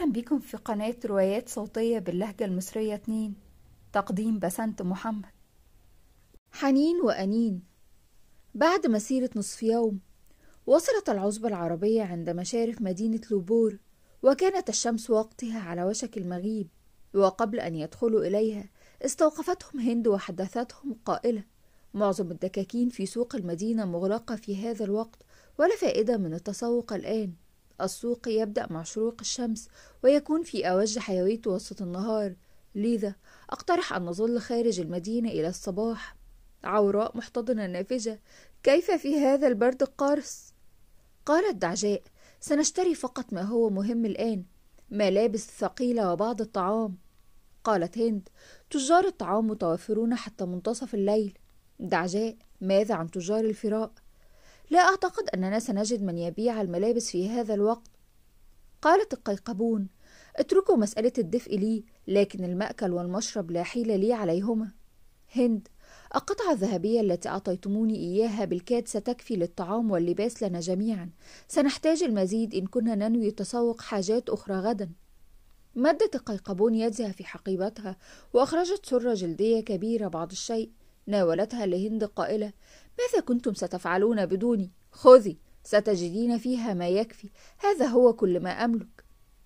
أهلا بكم في قناة روايات صوتية باللهجة المصرية 2 تقديم بسنت محمد حنين وأنين بعد مسيرة نصف يوم وصلت العزبة العربية عند مشارف مدينة لوبور وكانت الشمس وقتها على وشك المغيب وقبل أن يدخلوا إليها استوقفتهم هند وحدثتهم قائلة معظم الدكاكين في سوق المدينة مغلقة في هذا الوقت ولا فائدة من التسوق الآن السوق يبدأ مع شروق الشمس ويكون في أوج حيويته وسط النهار لذا أقترح أن نظل خارج المدينة إلى الصباح عوراء محتضنة النافجة كيف في هذا البرد القارس؟ قالت دعجاء سنشتري فقط ما هو مهم الآن ملابس ثقيلة وبعض الطعام قالت هند تجار الطعام متوفرون حتى منتصف الليل دعجاء ماذا عن تجار الفراء؟ لا أعتقد أننا سنجد من يبيع الملابس في هذا الوقت قالت القيقبون اتركوا مسألة الدفء لي لكن المأكل والمشرب لا حيل لي عليهما هند القطعة الذهبية التي أعطيتموني إياها بالكاد ستكفي للطعام واللباس لنا جميعا سنحتاج المزيد إن كنا ننوي تسوق حاجات أخرى غدا مدت القيقبون يدها في حقيبتها وأخرجت سرة جلدية كبيرة بعض الشيء ناولتها لهند قائلة ماذا كنتم ستفعلون بدوني خذي ستجدين فيها ما يكفي هذا هو كل ما أملك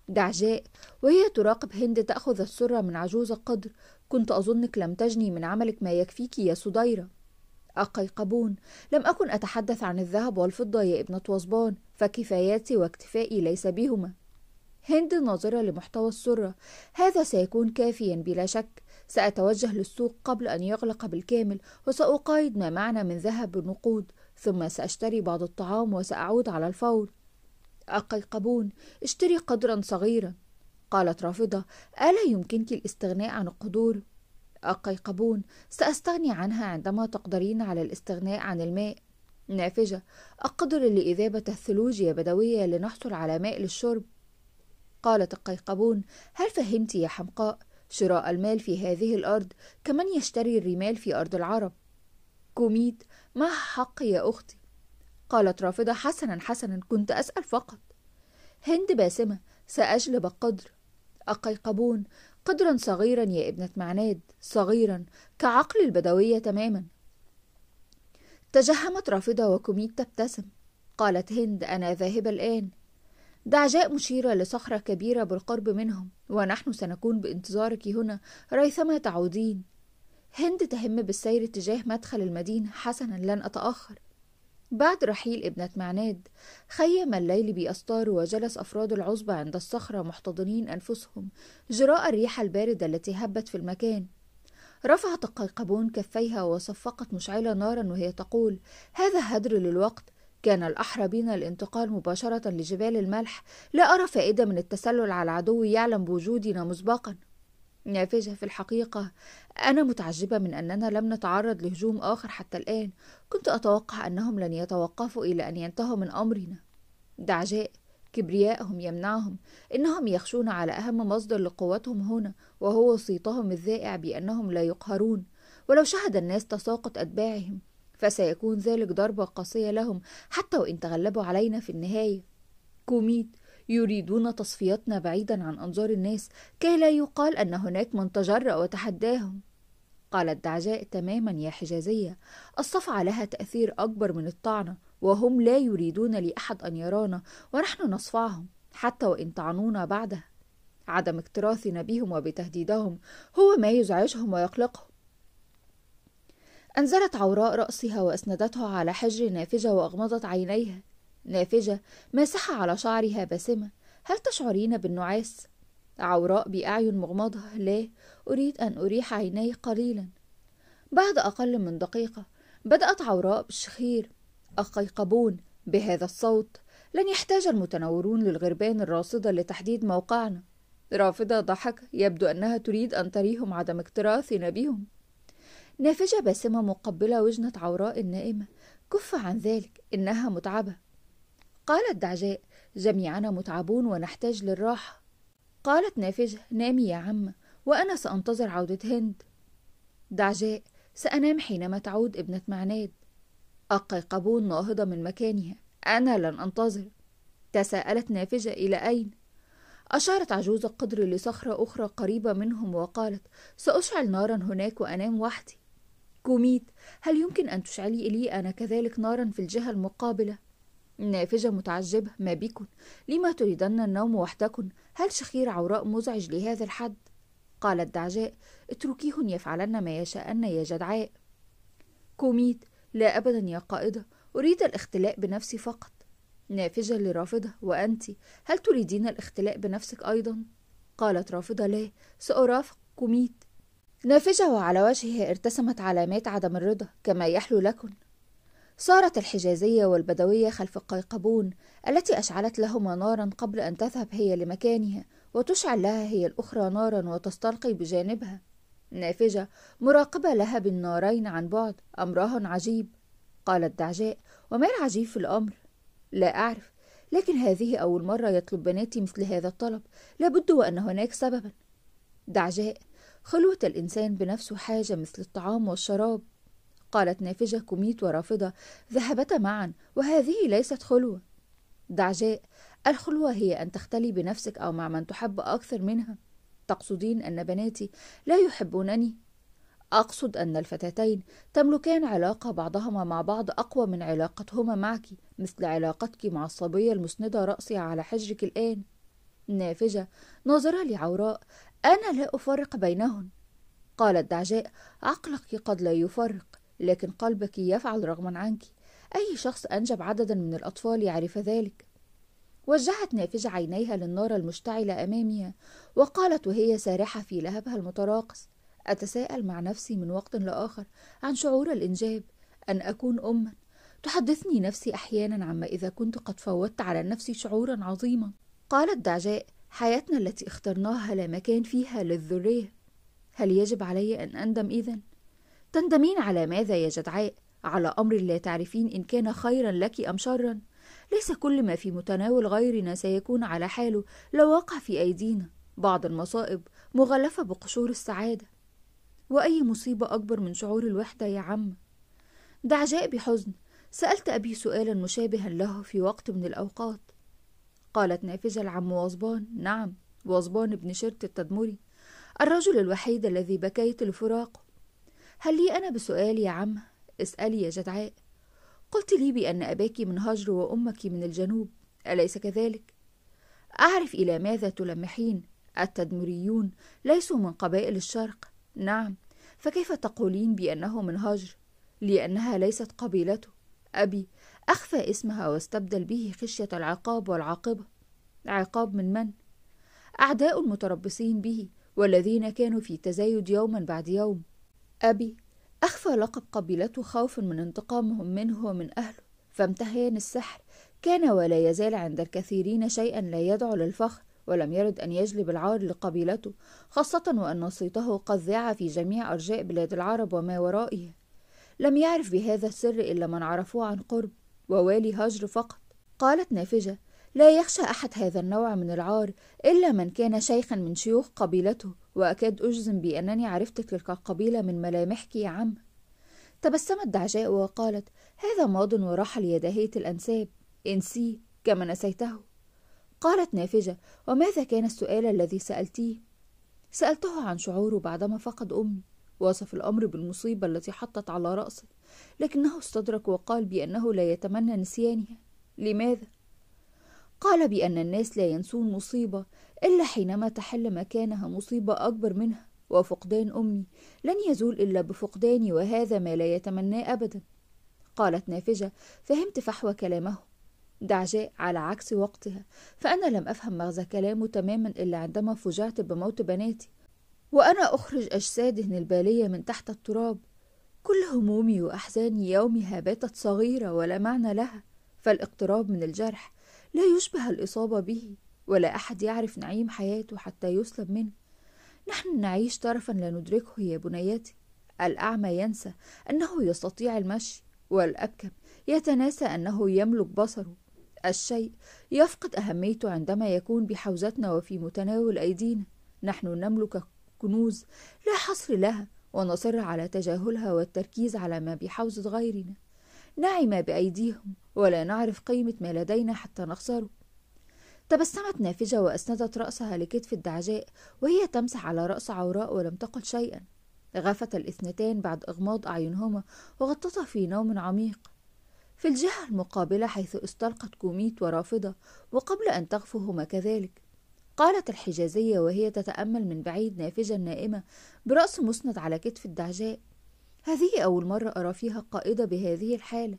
دعجاء وهي تراقب هند تأخذ السرة من عجوز القدر كنت أظنك لم تجني من عملك ما يكفيك يا صديرة أقيقبون لم أكن أتحدث عن الذهب والفضة يا ابنة وصبان فكفاياتي واكتفائي ليس بهما هند ناظرة لمحتوى السرة هذا سيكون كافيا بلا شك سأتوجه للسوق قبل أن يغلق بالكامل وسأقايد ما معنى من ذهب بالنقود ثم سأشتري بعض الطعام وسأعود على الفور أقيقبون اشتري قدرا صغيرا قالت رافضة ألا يمكنك الاستغناء عن القدور؟ أقيقبون سأستغني عنها عندما تقدرين على الاستغناء عن الماء نافجة أقدر لإذابة الثلوج يا بدوية لنحصل على ماء للشرب قالت القيقبون هل فهمت يا حمقاء شراء المال في هذه الأرض كمن يشتري الرمال في أرض العرب كوميت ما حق يا أختي قالت رافضة حسنا حسنا كنت أسأل فقط هند باسمة سأجلب القدر القيقبون قدرا صغيرا يا ابنة معناد صغيرا كعقل البدوية تماما تجهمت رافضة وكوميت تبتسم قالت هند أنا ذاهبة الآن دعجاء مشيرة لصخرة كبيرة بالقرب منهم ونحن سنكون بانتظارك هنا ريثما تعودين هند تهم بالسير اتجاه مدخل المدينة حسنا لن أتأخر بعد رحيل ابنة معناد خيم الليل بأستار وجلس أفراد العزبة عند الصخرة محتضنين أنفسهم جراء الريح الباردة التي هبت في المكان رفعت القيقبون كفيها وصفقت مشعلة نارا وهي تقول هذا هدر للوقت كان الأحرى بنا الانتقال مباشرة لجبال الملح لا أرى فائدة من التسلل على عدو يعلم بوجودنا مسبقا نافجة في الحقيقة أنا متعجبة من أننا لم نتعرض لهجوم آخر حتى الآن كنت أتوقع أنهم لن يتوقفوا إلى أن ينتهوا من أمرنا دعجاء كبرياءهم يمنعهم إنهم يخشون على أهم مصدر لقوتهم هنا وهو صيتهم الذائع بأنهم لا يقهرون ولو شهد الناس تساقط أتباعهم فسيكون ذلك ضربة قاسية لهم حتى وإن تغلبوا علينا في النهاية كوميد يريدون تصفيتنا بعيدا عن أنظار الناس كي لا يقال أن هناك من تجرأ وتحداهم قالت دعجاء تماما يا حجازية الصفعة لها تأثير أكبر من الطعنة وهم لا يريدون لأحد أن يرانا ونحن نصفعهم حتى وإن طعنونا بعدها عدم اكتراثنا بهم وبتهديدهم هو ما يزعجهم ويقلقهم أنزلت عوراء رأسها وأسندته على حجر نافجة وأغمضت عينيها نافجة ماسحة على شعرها باسمة هل تشعرين بالنعاس؟ عوراء بأعين مغمضة لا أريد أن أريح عيني قليلا بعد أقل من دقيقة بدأت عوراء بالشخير القيقبون بهذا الصوت لن يحتاج المتنورون للغربان الراصدة لتحديد موقعنا رافضة ضحك يبدو أنها تريد أن تريهم عدم اكتراثنا بهم نافجة باسمة مقبلة وجنة عوراء النائمة كف عن ذلك إنها متعبة قالت دعجاء جميعنا متعبون ونحتاج للراحة قالت نافجة نامي يا عم وأنا سأنتظر عودة هند دعجاء سأنام حينما تعود ابنة معناد القيقبون ناهضة من مكانها أنا لن أنتظر تساءلت نافجة إلى أين؟ أشارت عجوز القدر لصخرة أخرى قريبة منهم وقالت سأشعل نارا هناك وأنام وحدي كوميت هل يمكن أن تشعلي لي أنا كذلك نارا في الجهة المقابلة؟ نافجة متعجبة ما بكن لما تريدن النوم وحدكن هل شخير عوراء مزعج لهذا الحد؟ قالت دعجاء اتركيهن يفعلن ما يشاءن يا جدعاء كوميت لا أبدا يا قائدة أريد الاختلاء بنفسي فقط نافجة لرافضة وأنت هل تريدين الاختلاء بنفسك أيضا؟ قالت رافضة لا سأرافق كوميت نافجه على وجهه ارتسمت علامات عدم الرضا كما يحلو لكن سارت الحجازية والبدوية خلف القيقبون التي أشعلت لهما نارا قبل أن تذهب هي لمكانها وتشعل لها هي الأخرى نارا وتستلقي بجانبها نافجة مراقبة لها بالنارين عن بعد أمرها عجيب قال الدعجاء وما العجيب في الأمر؟ لا أعرف لكن هذه أول مرة يطلب بناتي مثل هذا الطلب لابد وأن هناك سببا دعجاء خلوة الإنسان بنفسه حاجة مثل الطعام والشراب قالت نافجة كوميت ورافضة ذهبتا معا وهذه ليست خلوة دعجاء الخلوة هي أن تختلي بنفسك أو مع من تحب أكثر منها تقصدين أن بناتي لا يحبونني أقصد أن الفتاتين تملكان علاقة بعضهما مع بعض أقوى من علاقتهما معك مثل علاقتك مع الصبية المسندة رأسي على حجرك الآن نافجة نظرة لعوراء أنا لا أفرق بينهن قالت دعجاء عقلك قد لا يفرق لكن قلبك يفعل رغما عنك أي شخص أنجب عددا من الأطفال يعرف ذلك وجهت نافجة عينيها للنار المشتعلة أمامها وقالت وهي سارحة في لهبها المتراقص أتساءل مع نفسي من وقت لآخر عن شعور الإنجاب أن أكون أما تحدثني نفسي أحيانا عما إذا كنت قد فوتت على نفسي شعورا عظيما قالت دعجاء حياتنا التي اخترناها لا مكان فيها للذرية هل يجب علي أن أندم إذا؟ تندمين على ماذا يا جدعاء؟ على أمر لا تعرفين إن كان خيرا لك أم شرا ليس كل ما في متناول غيرنا سيكون على حاله لو وقع في أيدينا بعض المصائب مغلفة بقشور السعادة وأي مصيبة أكبر من شعور الوحدة يا عم دعجاء بحزن سألت أبي سؤالا مشابها له في وقت من الأوقات قالت نافذة العم وصبان نعم وصبان بن شرط التدمري الرجل الوحيد الذي بكيت لفراقه هل لي أنا بسؤال يا عم؟ اسألي يا جدعاء قلت لي بأن أباك من هجر وأمك من الجنوب أليس كذلك؟ أعرف إلى ماذا تلمحين التدمريون ليسوا من قبائل الشرق نعم فكيف تقولين بأنه من هجر؟ لأنها ليست قبيلته أبي أخفى اسمها واستبدل به خشية العقاب والعاقبة عقاب من من؟ أعداء المتربصين به والذين كانوا في تزايد يوما بعد يوم أبي أخفى لقب قبيلته خوفا من انتقامهم منه ومن أهله فامتهيان السحر كان ولا يزال عند الكثيرين شيئا لا يدعو للفخر ولم يرد أن يجلب العار لقبيلته خاصة وأن صيته قد ذاع في جميع أرجاء بلاد العرب وما ورائها لم يعرف بهذا السر إلا من عرفوه عن قرب ووالي هجر فقط قالت نافجة لا يخشى أحد هذا النوع من العار إلا من كان شيخا من شيوخ قبيلته وأكاد أجزم بأنني عرفت تلك القبيلة من ملامحك يا عم تبسمت دعجاء وقالت هذا ماض وراح ليدهية الأنساب انسيه كما نسيته قالت نافجة وماذا كان السؤال الذي سألتيه؟ سألته عن شعوره بعدما فقد أمي وصف الأمر بالمصيبة التي حطت على رأسه لكنه استدرك وقال بأنه لا يتمنى نسيانها لماذا؟ قال بأن الناس لا ينسون مصيبة إلا حينما تحل مكانها مصيبة أكبر منها وفقدان أمي لن يزول إلا بفقداني وهذا ما لا يتمناه أبدا قالت نافجة فهمت فحوى كلامه دعجاء على عكس وقتها فأنا لم أفهم مغزى كلامه تماما إلا عندما فجعت بموت بناتي وأنا أخرج أجسادهن البالية من تحت التراب كل همومي وأحزاني يومها باتت صغيرة ولا معنى لها فالاقتراب من الجرح لا يشبه الإصابة به ولا أحد يعرف نعيم حياته حتى يسلب منه نحن نعيش طرفا لا ندركه يا بنياتي الأعمى ينسى أنه يستطيع المشي والأبكم يتناسى أنه يملك بصره الشيء يفقد أهميته عندما يكون بحوزتنا وفي متناول أيدينا نحن نملك كنوز لا حصر لها ونصر على تجاهلها والتركيز على ما بحوزة غيرنا نعم بأيديهم ولا نعرف قيمة ما لدينا حتى نخسره تبسمت نافجة وأسندت رأسها لكتف الدعجاء وهي تمسح على رأس عوراء ولم تقل شيئا غفت الاثنتان بعد إغماض أعينهما وغطتا في نوم عميق في الجهة المقابلة حيث استلقت كوميت ورافضة وقبل أن تغفو هما كذلك قالت الحجازية وهي تتأمل من بعيد نافجة نائمة برأس مسند على كتف الدعجاء هذه أول مرة أرى فيها قائدة بهذه الحالة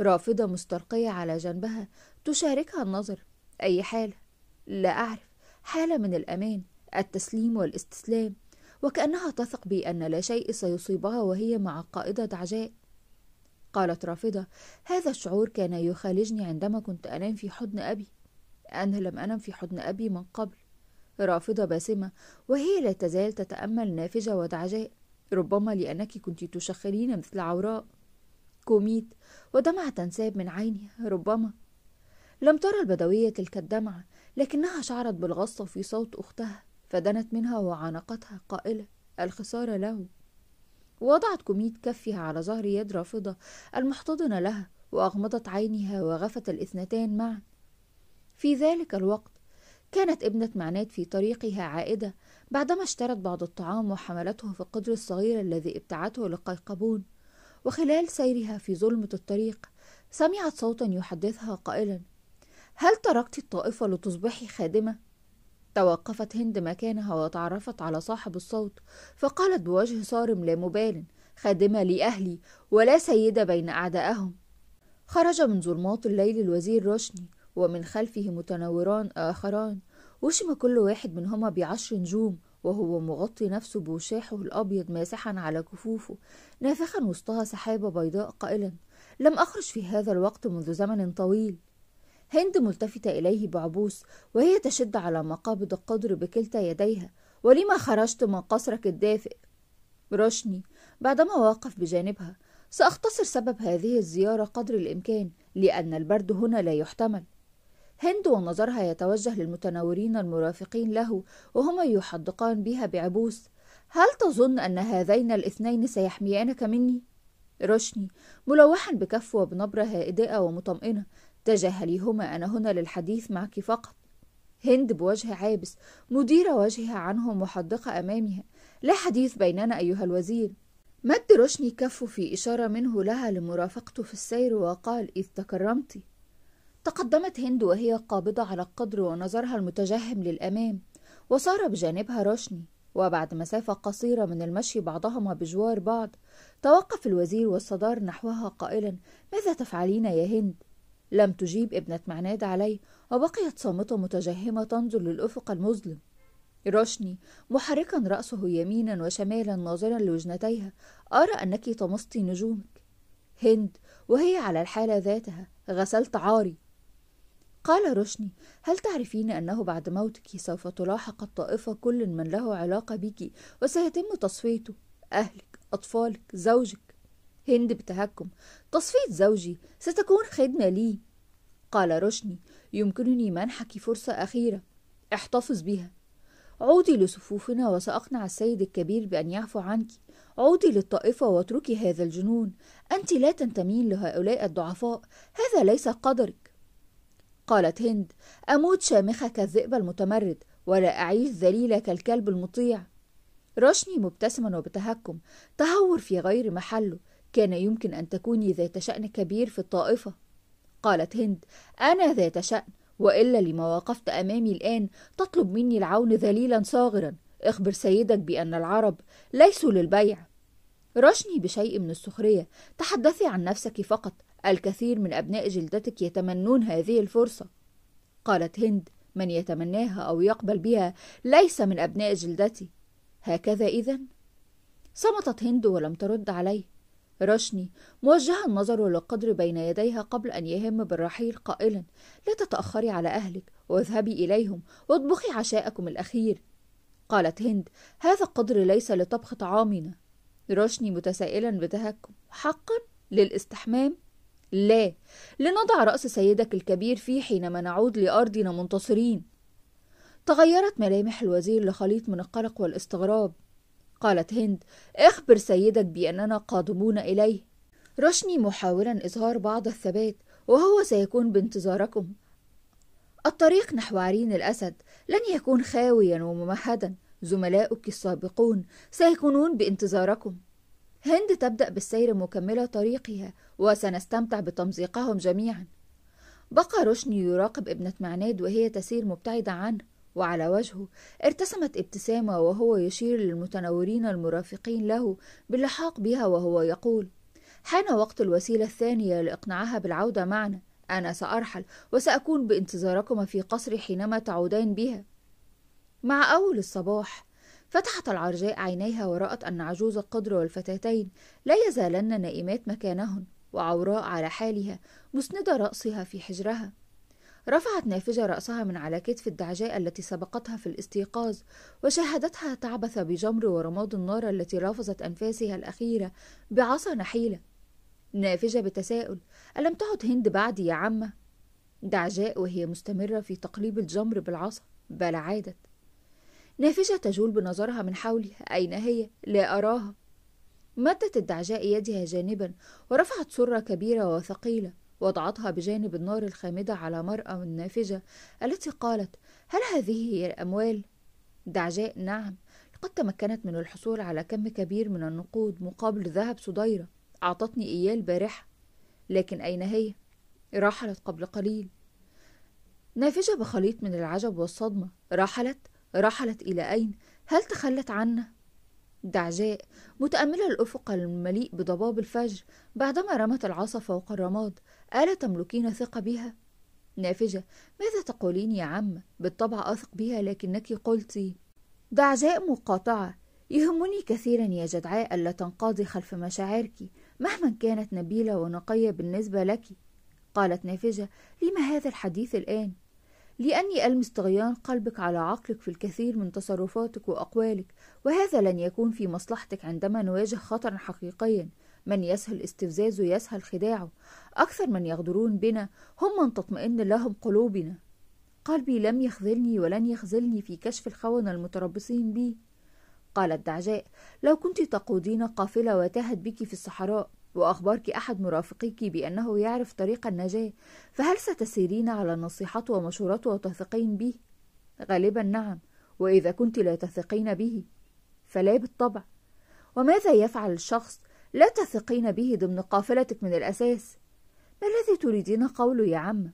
رافضة مسترقية على جنبها تشاركها النظر أي حالة لا أعرف حالة من الأمان التسليم والاستسلام وكأنها تثق بأن لا شيء سيصيبها وهي مع قائدة دعجاء قالت رافضة هذا الشعور كان يخالجني عندما كنت أنام في حضن أبي أنا لم أنم في حضن أبي من قبل رافضة باسمة وهي لا تزال تتأمل نافجة ودعجاء ربما لأنك كنت تشخرين مثل عوراء كوميت ودمعة تنساب من عينها ربما لم ترى البدوية تلك الدمعة لكنها شعرت بالغصة في صوت أختها فدنت منها وعانقتها قائلة الخسارة له وضعت كوميت كفها على ظهر يد رافضة المحتضنة لها وأغمضت عينها وغفت الاثنتان معا في ذلك الوقت كانت ابنة معنات في طريقها عائدة بعدما اشترت بعض الطعام وحملته في القدر الصغير الذي ابتعته لقيقبون وخلال سيرها في ظلمة الطريق سمعت صوتا يحدثها قائلا هل تركت الطائفة لتصبحي خادمة؟ توقفت هند مكانها وتعرفت على صاحب الصوت فقالت بوجه صارم لا مبال خادمة لأهلي ولا سيدة بين أعدائهم خرج من ظلمات الليل الوزير روشني ومن خلفه متنوران آخران وشم كل واحد منهما بعشر نجوم وهو مغطي نفسه بوشاحه الأبيض ماسحا على كفوفه نافخا وسطها سحابة بيضاء قائلا لم أخرج في هذا الوقت منذ زمن طويل هند ملتفتة إليه بعبوس وهي تشد على مقابض القدر بكلتا يديها ولما خرجت من قصرك الدافئ رشني بعدما وقف بجانبها سأختصر سبب هذه الزيارة قدر الإمكان لأن البرد هنا لا يحتمل هند ونظرها يتوجه للمتناورين المرافقين له وهما يحدقان بها بعبوس هل تظن أن هذين الاثنين سيحميانك مني؟ رشني ملوحا بكفه وبنبرة هادئة ومطمئنة تجاهليهما أنا هنا للحديث معك فقط هند بوجه عابس مديرة وجهها عنه محدقة أمامها لا حديث بيننا أيها الوزير مد رشني كفه في إشارة منه لها لمرافقته في السير وقال إذ تكرمتِ تقدمت هند وهي قابضة على القدر ونظرها المتجهم للأمام وصار بجانبها رشني وبعد مسافة قصيرة من المشي بعضهما بجوار بعض توقف الوزير والصدار نحوها قائلا ماذا تفعلين يا هند؟ لم تجيب ابنة معناد عليه وبقيت صامتة متجهمة تنظر للأفق المظلم رشني محركا رأسه يمينا وشمالا ناظرا لوجنتيها أرى أنك طمست نجومك هند وهي على الحالة ذاتها غسلت عاري قال رشني هل تعرفين أنه بعد موتك سوف تلاحق الطائفة كل من له علاقة بك وسيتم تصفيته أهلك أطفالك زوجك هند بتهكم تصفية زوجي ستكون خدمة لي قال رشني يمكنني منحك فرصة أخيرة احتفظ بها عودي لصفوفنا وسأقنع السيد الكبير بأن يعفو عنك عودي للطائفة واتركي هذا الجنون أنت لا تنتمين لهؤلاء الضعفاء هذا ليس قدرك قالت هند أموت شامخة كالذئب المتمرد ولا أعيش ذليلة كالكلب المطيع رشني مبتسما وبتهكم تهور في غير محله كان يمكن أن تكوني ذات شأن كبير في الطائفة قالت هند أنا ذات شأن وإلا لما وقفت أمامي الآن تطلب مني العون ذليلا صاغرا اخبر سيدك بأن العرب ليسوا للبيع رشني بشيء من السخرية تحدثي عن نفسك فقط الكثير من أبناء جلدتك يتمنون هذه الفرصة قالت هند من يتمناها أو يقبل بها ليس من أبناء جلدتي هكذا إذا؟ صمتت هند ولم ترد عليه رشني موجها النظر للقدر بين يديها قبل أن يهم بالرحيل قائلا لا تتأخري على أهلك واذهبي إليهم واطبخي عشاءكم الأخير قالت هند هذا القدر ليس لطبخ طعامنا رشني متسائلا بتهكم حقا للاستحمام لا لنضع رأس سيدك الكبير فيه حينما نعود لأرضنا منتصرين تغيرت ملامح الوزير لخليط من القلق والاستغراب قالت هند اخبر سيدك بأننا قادمون إليه رشني محاولا إظهار بعض الثبات وهو سيكون بانتظاركم الطريق نحو عرين الأسد لن يكون خاويا وممهدا زملاؤك السابقون سيكونون بانتظاركم هند تبدأ بالسير مكملة طريقها وسنستمتع بتمزيقهم جميعا بقى رشني يراقب ابنة معناد وهي تسير مبتعدة عنه وعلى وجهه ارتسمت ابتسامة وهو يشير للمتنورين المرافقين له باللحاق بها وهو يقول حان وقت الوسيلة الثانية لإقناعها بالعودة معنا أنا سأرحل وسأكون بانتظاركما في قصري حينما تعودان بها مع أول الصباح فتحت العرجاء عينيها ورأت أن عجوز القدر والفتاتين لا يزالن نائمات مكانهن وعوراء على حالها مسندة رأسها في حجرها رفعت نافجة رأسها من على كتف الدعجاء التي سبقتها في الاستيقاظ وشاهدتها تعبث بجمر ورماد النار التي رافضت أنفاسها الأخيرة بعصا نحيلة نافجة بتساؤل ألم تعد هند بعدي يا عمة؟ دعجاء وهي مستمرة في تقليب الجمر بالعصا بل عادت نافشة تجول بنظرها من حولي أين هي؟ لا أراها مدت الدعجاء يدها جانبا ورفعت سرة كبيرة وثقيلة وضعتها بجانب النار الخامدة على مرأة من النافجة التي قالت هل هذه هي الأموال؟ دعجاء نعم لقد تمكنت من الحصول على كم كبير من النقود مقابل ذهب صديرة أعطتني إياه البارحة لكن أين هي؟ رحلت قبل قليل نافجة بخليط من العجب والصدمة رحلت رحلت إلى أين؟ هل تخلت عنا؟ دعجاء متأملة الأفق المليء بضباب الفجر بعدما رمت العصا فوق الرماد ألا تملكين ثقة بها؟ نافجة ماذا تقولين يا عم؟ بالطبع أثق بها لكنك قلت دعجاء مقاطعة يهمني كثيرا يا جدعاء ألا تنقاضي خلف مشاعرك مهما كانت نبيلة ونقية بالنسبة لك قالت نافجة لما هذا الحديث الآن؟ لأني ألمس طغيان قلبك على عقلك في الكثير من تصرفاتك وأقوالك وهذا لن يكون في مصلحتك عندما نواجه خطرا حقيقيا من يسهل استفزازه يسهل خداعه أكثر من يغدرون بنا هم من تطمئن لهم قلوبنا قلبي لم يخذلني ولن يخذلني في كشف الخونة المتربصين بي قالت دعجاء لو كنت تقودين قافلة وتهت بك في الصحراء وأخبرك أحد مرافقيك بأنه يعرف طريق النجاة فهل ستسيرين على نصيحته ومشورته وتثقين به؟ غالبا نعم وإذا كنت لا تثقين به فلا بالطبع وماذا يفعل الشخص لا تثقين به ضمن قافلتك من الأساس؟ ما الذي تريدين قوله يا عم؟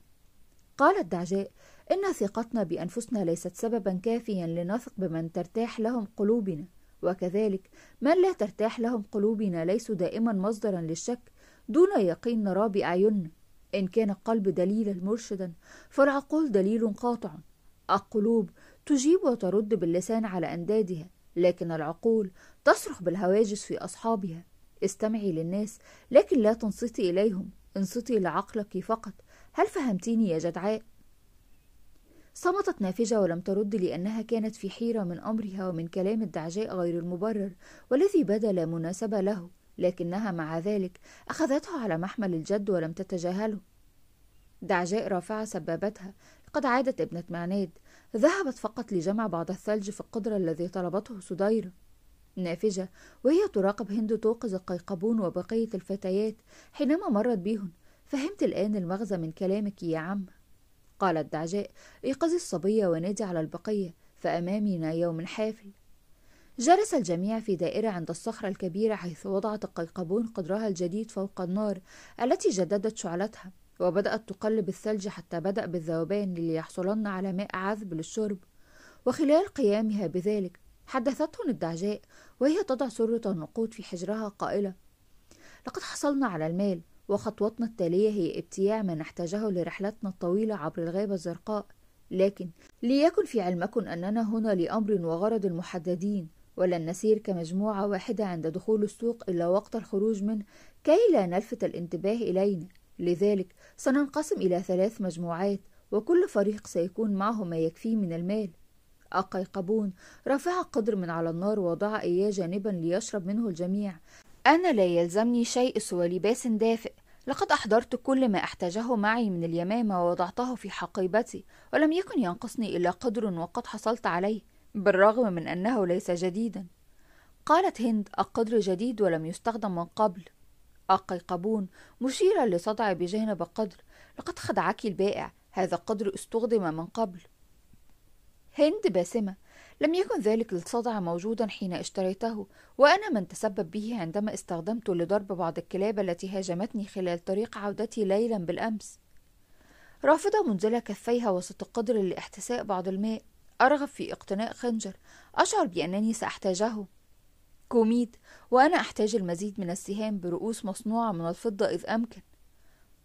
قالت دعجاء إن ثقتنا بأنفسنا ليست سببا كافيا لنثق بمن ترتاح لهم قلوبنا وكذلك من لا ترتاح لهم قلوبنا ليسوا دائما مصدرا للشك دون يقين نراه بأعيننا إن كان القلب دليلا مرشدا فالعقول دليل قاطع القلوب تجيب وترد باللسان على أندادها لكن العقول تصرخ بالهواجس في أصحابها استمعي للناس لكن لا تنصتي إليهم انصتي لعقلك فقط هل فهمتيني يا جدعاء صمتت نافجة ولم ترد لأنها كانت في حيرة من أمرها ومن كلام الدعجاء غير المبرر والذي بدا لا مناسبة له لكنها مع ذلك أخذته على محمل الجد ولم تتجاهله دعجاء رافعة سبابتها لقد عادت ابنة معناد ذهبت فقط لجمع بعض الثلج في القدر الذي طلبته سديرة نافجة وهي تراقب هند توقظ القيقبون وبقية الفتيات حينما مرت بيهن فهمت الآن المغزى من كلامك يا عم قال الدعجاء ايقظي الصبية ونادي على البقية فأمامنا يوم حافل جلس الجميع في دائرة عند الصخرة الكبيرة حيث وضعت القيقبون قدرها الجديد فوق النار التي جددت شعلتها وبدأت تقلب الثلج حتى بدأ بالذوبان ليحصلن على ماء عذب للشرب وخلال قيامها بذلك حدثتهم الدعجاء وهي تضع سرة النقود في حجرها قائلة لقد حصلنا على المال وخطوتنا التالية هي ابتياع ما نحتاجه لرحلتنا الطويلة عبر الغابة الزرقاء لكن ليكن في علمكم أننا هنا لأمر وغرض محددين ولن نسير كمجموعة واحدة عند دخول السوق إلا وقت الخروج منه كي لا نلفت الانتباه إلينا لذلك سننقسم إلى ثلاث مجموعات وكل فريق سيكون معه ما يكفيه من المال أقيقبون رفع قدر من على النار ووضع إياه جانبا ليشرب منه الجميع أنا لا يلزمني شيء سوى لباس دافئ لقد أحضرت كل ما أحتاجه معي من اليمامة ووضعته في حقيبتي ولم يكن ينقصني إلا قدر وقد حصلت عليه بالرغم من أنه ليس جديدا قالت هند القدر جديد ولم يستخدم من قبل أقيقبون مشيرا لصدع بجانب القدر لقد خدعك البائع هذا القدر استخدم من قبل هند باسمة لم يكن ذلك الصدع موجودا حين اشتريته وأنا من تسبب به عندما استخدمته لضرب بعض الكلاب التي هاجمتني خلال طريق عودتي ليلا بالأمس رافضة منزلة كفيها وسط قدر لاحتساء بعض الماء أرغب في اقتناء خنجر أشعر بأنني سأحتاجه كوميد وأنا أحتاج المزيد من السهام برؤوس مصنوعة من الفضة إذ أمكن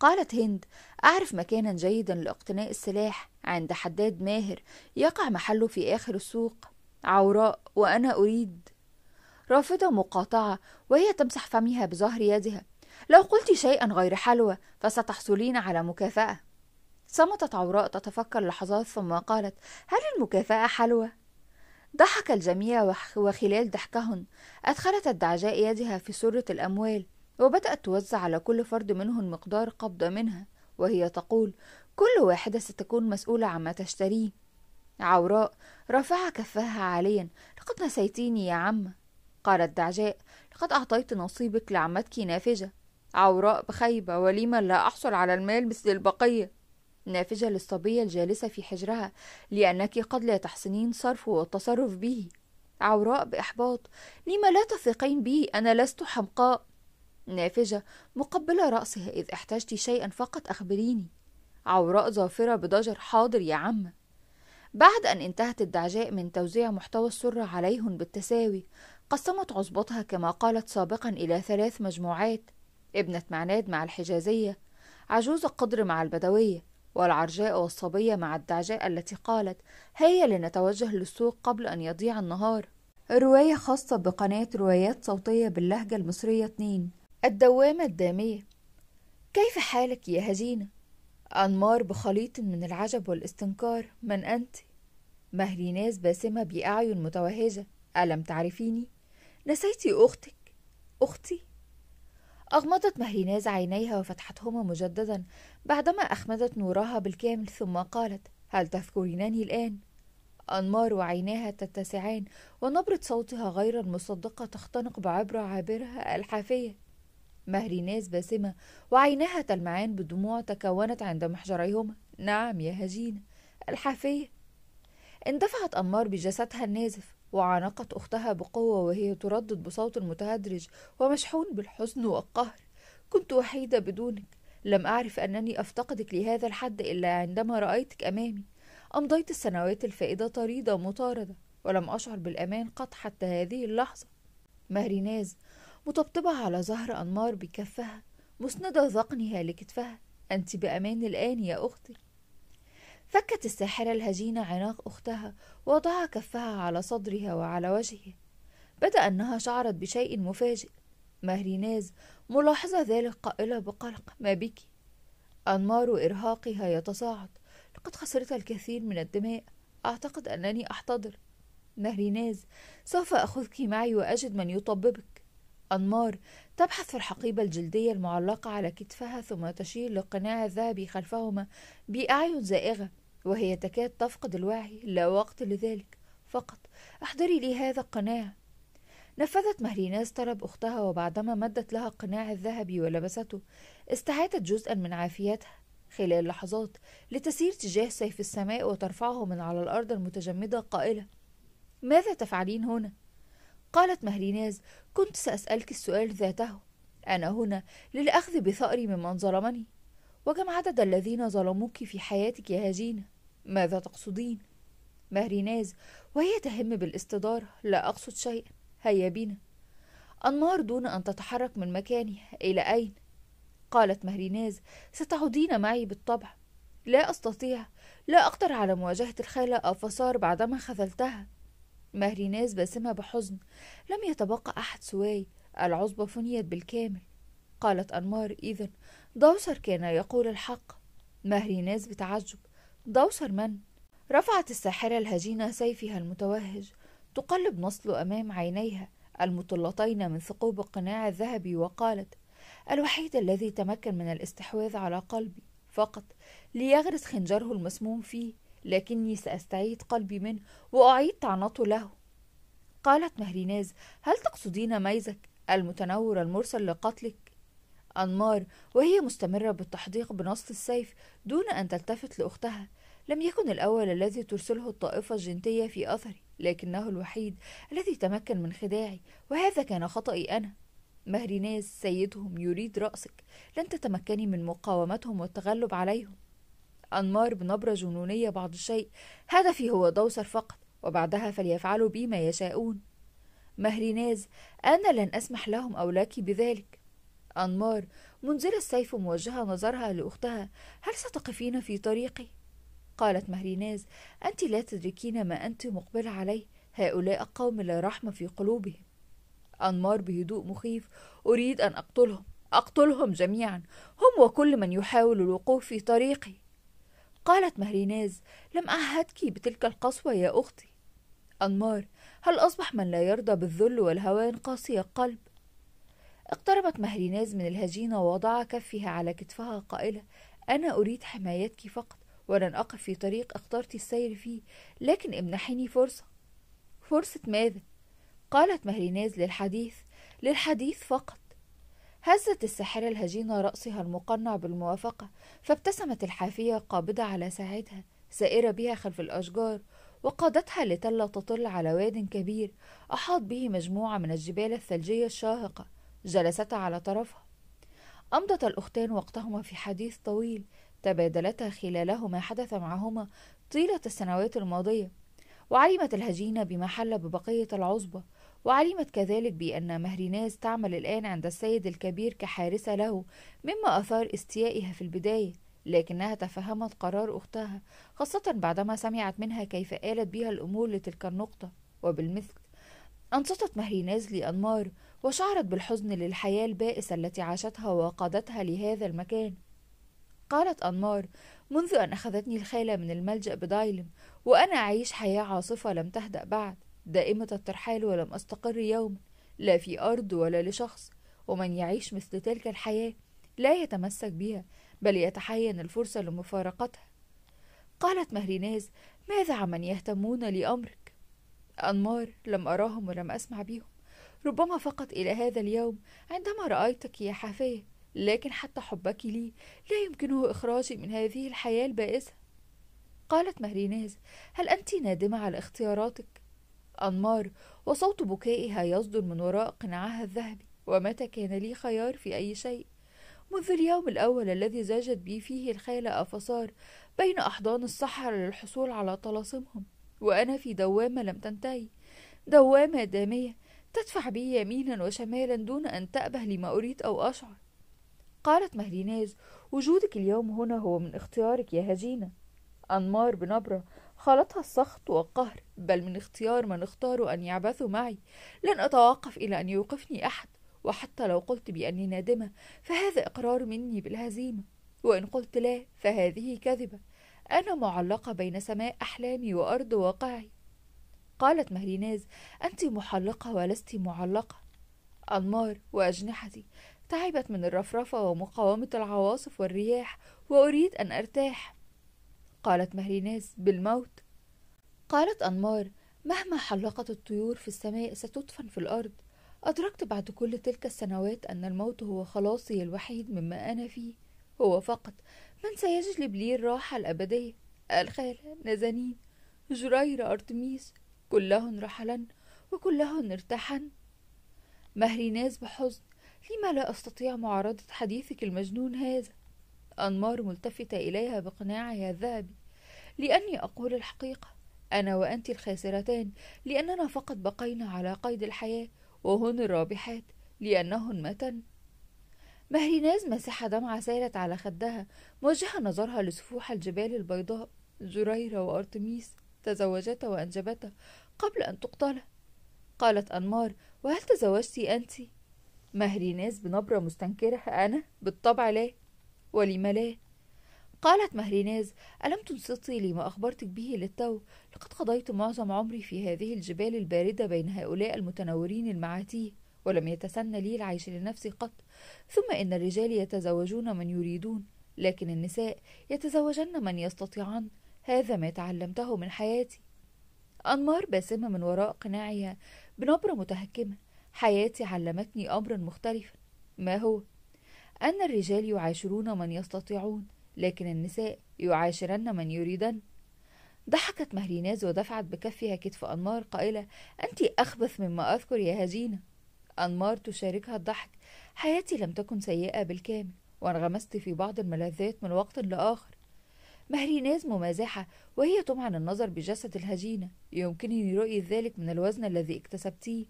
قالت هند أعرف مكانا جيدا لاقتناء السلاح عند حداد ماهر يقع محله في آخر السوق عوراء وأنا أريد رافضة مقاطعة وهي تمسح فمها بظهر يدها لو قلت شيئا غير حلوى فستحصلين على مكافأة صمتت عوراء تتفكر لحظات ثم قالت هل المكافأة حلوى؟ ضحك الجميع وخلال ضحكهن أدخلت الدعجاء يدها في سرة الأموال وبدأت توزع على كل فرد منهم مقدار قبضة منها وهي تقول كل واحدة ستكون مسؤولة عما تشتريه عوراء رفع كفاها عاليا لقد نسيتيني يا عم قالت دعجاء لقد أعطيت نصيبك لعمتك نافجة عوراء بخيبة وليما لا أحصل على المال مثل البقية نافجة للصبية الجالسة في حجرها لأنك قد لا تحسنين صرفه والتصرف به عوراء بإحباط لما لا تثقين بي أنا لست حمقاء نافجة مقبلة رأسها إذ احتجت شيئا فقط أخبريني عوراء ظافرة بضجر حاضر يا عم بعد أن انتهت الدعجاء من توزيع محتوى السرة عليهم بالتساوي قسمت عصبتها كما قالت سابقا إلى ثلاث مجموعات ابنة معناد مع الحجازية عجوز القدر مع البدوية والعرجاء والصبية مع الدعجاء التي قالت هيا لنتوجه للسوق قبل أن يضيع النهار رواية خاصة بقناة روايات صوتية باللهجة المصرية 2 الدوامة الدامية كيف حالك يا هزينة؟ أنمار بخليط من العجب والاستنكار من أنت؟ مهريناز باسمة بأعين متوهجة ألم تعرفيني؟ نسيتي أختك؟ أختي؟ أغمضت مهريناز عينيها وفتحتهما مجددا بعدما أخمدت نورها بالكامل ثم قالت هل تذكرينني الآن؟ أنمار وعيناها تتسعان ونبرة صوتها غير المصدقة تختنق بعبرة عابرة الحافية مهريناز باسمة وعيناها تلمعان بالدموع تكونت عند محجريهما نعم يا هجينة الحافية اندفعت أمار بجسدها النازف وعانقت أختها بقوة وهي تردد بصوت متهدرج ومشحون بالحزن والقهر كنت وحيدة بدونك لم أعرف أنني أفتقدك لهذا الحد إلا عندما رأيتك أمامي أمضيت السنوات الفائدة طريدة مطاردة ولم أشعر بالأمان قط حتى هذه اللحظة مهريناز مطبطبة على ظهر أنمار بكفها مسندة ذقنها لكتفها أنت بأمان الآن يا أختي فكت الساحرة الهجينة عناق أختها ووضع كفها على صدرها وعلى وجهها بدأ أنها شعرت بشيء مفاجئ مهريناز ملاحظة ذلك قائلة بقلق ما بك أنمار إرهاقها يتصاعد لقد خسرت الكثير من الدماء أعتقد أنني أحتضر مهريناز سوف أخذك معي وأجد من يطببك أنمار تبحث في الحقيبة الجلدية المعلقة على كتفها ثم تشير للقناع الذهبي خلفهما بأعين زائغة وهي تكاد تفقد الوعي لا وقت لذلك فقط احضري لي هذا القناع نفذت مهريناس طلب أختها وبعدما مدت لها القناع الذهبي ولبسته استعادت جزءا من عافيتها خلال لحظات لتسير تجاه سيف السماء وترفعه من على الأرض المتجمدة قائلة ماذا تفعلين هنا؟ قالت مهريناز كنت سأسألك السؤال ذاته أنا هنا للأخذ بثأري ممن ظلمني وكم عدد الذين ظلموك في حياتك يا هجينة ماذا تقصدين؟ مهريناز وهي تهم بالاستدارة لا أقصد شيئا هيا بنا أنمار دون أن تتحرك من مكانها إلى أين؟ قالت مهريناز ستعودين معي بالطبع لا أستطيع لا أقدر على مواجهة الخالة أفصار بعدما خذلتها مهريناز باسمها بحزن لم يتبقى أحد سواي العصبة فنيت بالكامل قالت أنمار إذا دوسر كان يقول الحق مهريناز بتعجب دوسر من؟ رفعت الساحرة الهجينة سيفها المتوهج تقلب نصله أمام عينيها المطلتين من ثقوب القناع الذهبي وقالت الوحيد الذي تمكن من الاستحواذ على قلبي فقط ليغرس خنجره المسموم فيه لكني سأستعيد قلبي منه وأعيد طعنته له قالت مهريناز هل تقصدين ميزك المتنور المرسل لقتلك أنمار وهي مستمرة بالتحديق بنص السيف دون أن تلتفت لأختها لم يكن الأول الذي ترسله الطائفة الجنتية في أثري لكنه الوحيد الذي تمكن من خداعي وهذا كان خطأي أنا مهريناز سيدهم يريد رأسك لن تتمكني من مقاومتهم والتغلب عليهم أنمار بنبرة جنونية بعض الشيء هدفي هو دوسر فقط وبعدها فليفعلوا بي ما يشاءون مهريناز أنا لن أسمح لهم أو لك بذلك أنمار منزلة السيف موجهة نظرها لأختها هل ستقفين في طريقي؟ قالت مهريناز أنت لا تدركين ما أنت مقبلة عليه هؤلاء قوم لا رحمة في قلوبهم أنمار بهدوء مخيف أريد أن أقتلهم أقتلهم جميعا هم وكل من يحاول الوقوف في طريقي قالت مهريناز لم أعهدك بتلك القسوة يا أختي أنمار هل أصبح من لا يرضى بالذل والهوان قاسي القلب اقتربت مهريناز من الهجينة ووضع كفها على كتفها قائلة أنا أريد حمايتك فقط ولن أقف في طريق اخترت السير فيه لكن امنحيني فرصة فرصة ماذا؟ قالت مهريناز للحديث للحديث فقط هزت الساحرة الهجينة رأسها المقنع بالموافقة فابتسمت الحافية قابضة على ساعتها سائرة بها خلف الأشجار وقادتها لتلة تطل على واد كبير أحاط به مجموعة من الجبال الثلجية الشاهقة جلستا على طرفها أمضت الأختان وقتهما في حديث طويل تبادلتا خلاله ما حدث معهما طيلة السنوات الماضية وعلمت الهجينة بما حل ببقية العصبة وعلمت كذلك بأن مهريناز تعمل الآن عند السيد الكبير كحارسة له مما أثار استيائها في البداية لكنها تفهمت قرار أختها خاصة بعدما سمعت منها كيف آلت بها الأمور لتلك النقطة وبالمثل أنصتت مهريناز لأنمار وشعرت بالحزن للحياة البائسة التي عاشتها وقادتها لهذا المكان قالت أنمار منذ أن أخذتني الخالة من الملجأ بدايلم وأنا أعيش حياة عاصفة لم تهدأ بعد دائمة الترحال ولم أستقر يوما لا في أرض ولا لشخص ومن يعيش مثل تلك الحياة لا يتمسك بها بل يتحين الفرصة لمفارقتها قالت مهريناز ماذا عمن يهتمون لأمرك أنمار لم أراهم ولم أسمع بهم ربما فقط إلى هذا اليوم عندما رأيتك يا حافية لكن حتى حبك لي لا يمكنه إخراجي من هذه الحياة البائسة قالت مهريناز هل أنت نادمة على اختياراتك أنمار وصوت بكائها يصدر من وراء قناعها الذهبي ومتى كان لي خيار في أي شيء منذ اليوم الأول الذي زاجت بي فيه الخيلة أفصار بين أحضان الصحراء للحصول على طلاسمهم وأنا في دوامة لم تنتهي دوامة دامية تدفع بي يمينا وشمالا دون أن تأبه لما أريد أو أشعر قالت مهريناز وجودك اليوم هنا هو من اختيارك يا هجينة أنمار بنبرة خالطها السخط والقهر بل من اختيار من اختاروا أن يعبثوا معي لن أتوقف إلى أن يوقفني أحد وحتى لو قلت بأني نادمة فهذا إقرار مني بالهزيمة وإن قلت لا فهذه كذبة أنا معلقة بين سماء أحلامي وأرض واقعي قالت مهريناز أنت محلقة ولست معلقة أنمار وأجنحتي تعبت من الرفرفة ومقاومة العواصف والرياح وأريد أن أرتاح قالت مهريناز بالموت قالت أنمار مهما حلقت الطيور في السماء ستدفن في الأرض أدركت بعد كل تلك السنوات أن الموت هو خلاصي الوحيد مما أنا فيه هو فقط من سيجلب لي الراحة الأبدية الخالة نزنين جرير أرتميس كلهن رحلن وكلهن ارتحن مهريناز بحزن لما لا أستطيع معارضة حديثك المجنون هذا أنمار ملتفتة إليها بقناعها الذهبي لأني أقول الحقيقة أنا وأنت الخاسرتان لأننا فقط بقينا على قيد الحياة وهن الرابحات لأنهن متن مهريناز مسح دمعة سالت على خدها موجهة نظرها لسفوح الجبال البيضاء زريرة وأرتميس تزوجتا وأنجبتا قبل أن تقتلا قالت أنمار وهل تزوجتي أنت؟ مهريناز بنبرة مستنكرة أنا؟ بالطبع لا ولم لا قالت مهريناز ألم تنصتي لما أخبرتك به للتو لقد قضيت معظم عمري في هذه الجبال الباردة بين هؤلاء المتنورين المعاتيه ولم يتسنى لي العيش لنفسي قط ثم إن الرجال يتزوجون من يريدون لكن النساء يتزوجن من يستطيعن هذا ما تعلمته من حياتي أنمار باسمة من وراء قناعها بنبرة متهكمة حياتي علمتني أمرا مختلفا ما هو؟ أن الرجال يعاشرون من يستطيعون لكن النساء يعاشرن من يريدن ضحكت مهريناز ودفعت بكفها كتف أنمار قائلة أنت أخبث مما أذكر يا هجينة أنمار تشاركها الضحك حياتي لم تكن سيئة بالكامل وانغمست في بعض الملذات من وقت لآخر مهريناز ممازحة وهي تمعن النظر بجسد الهجينة يمكنني رؤية ذلك من الوزن الذي اكتسبتيه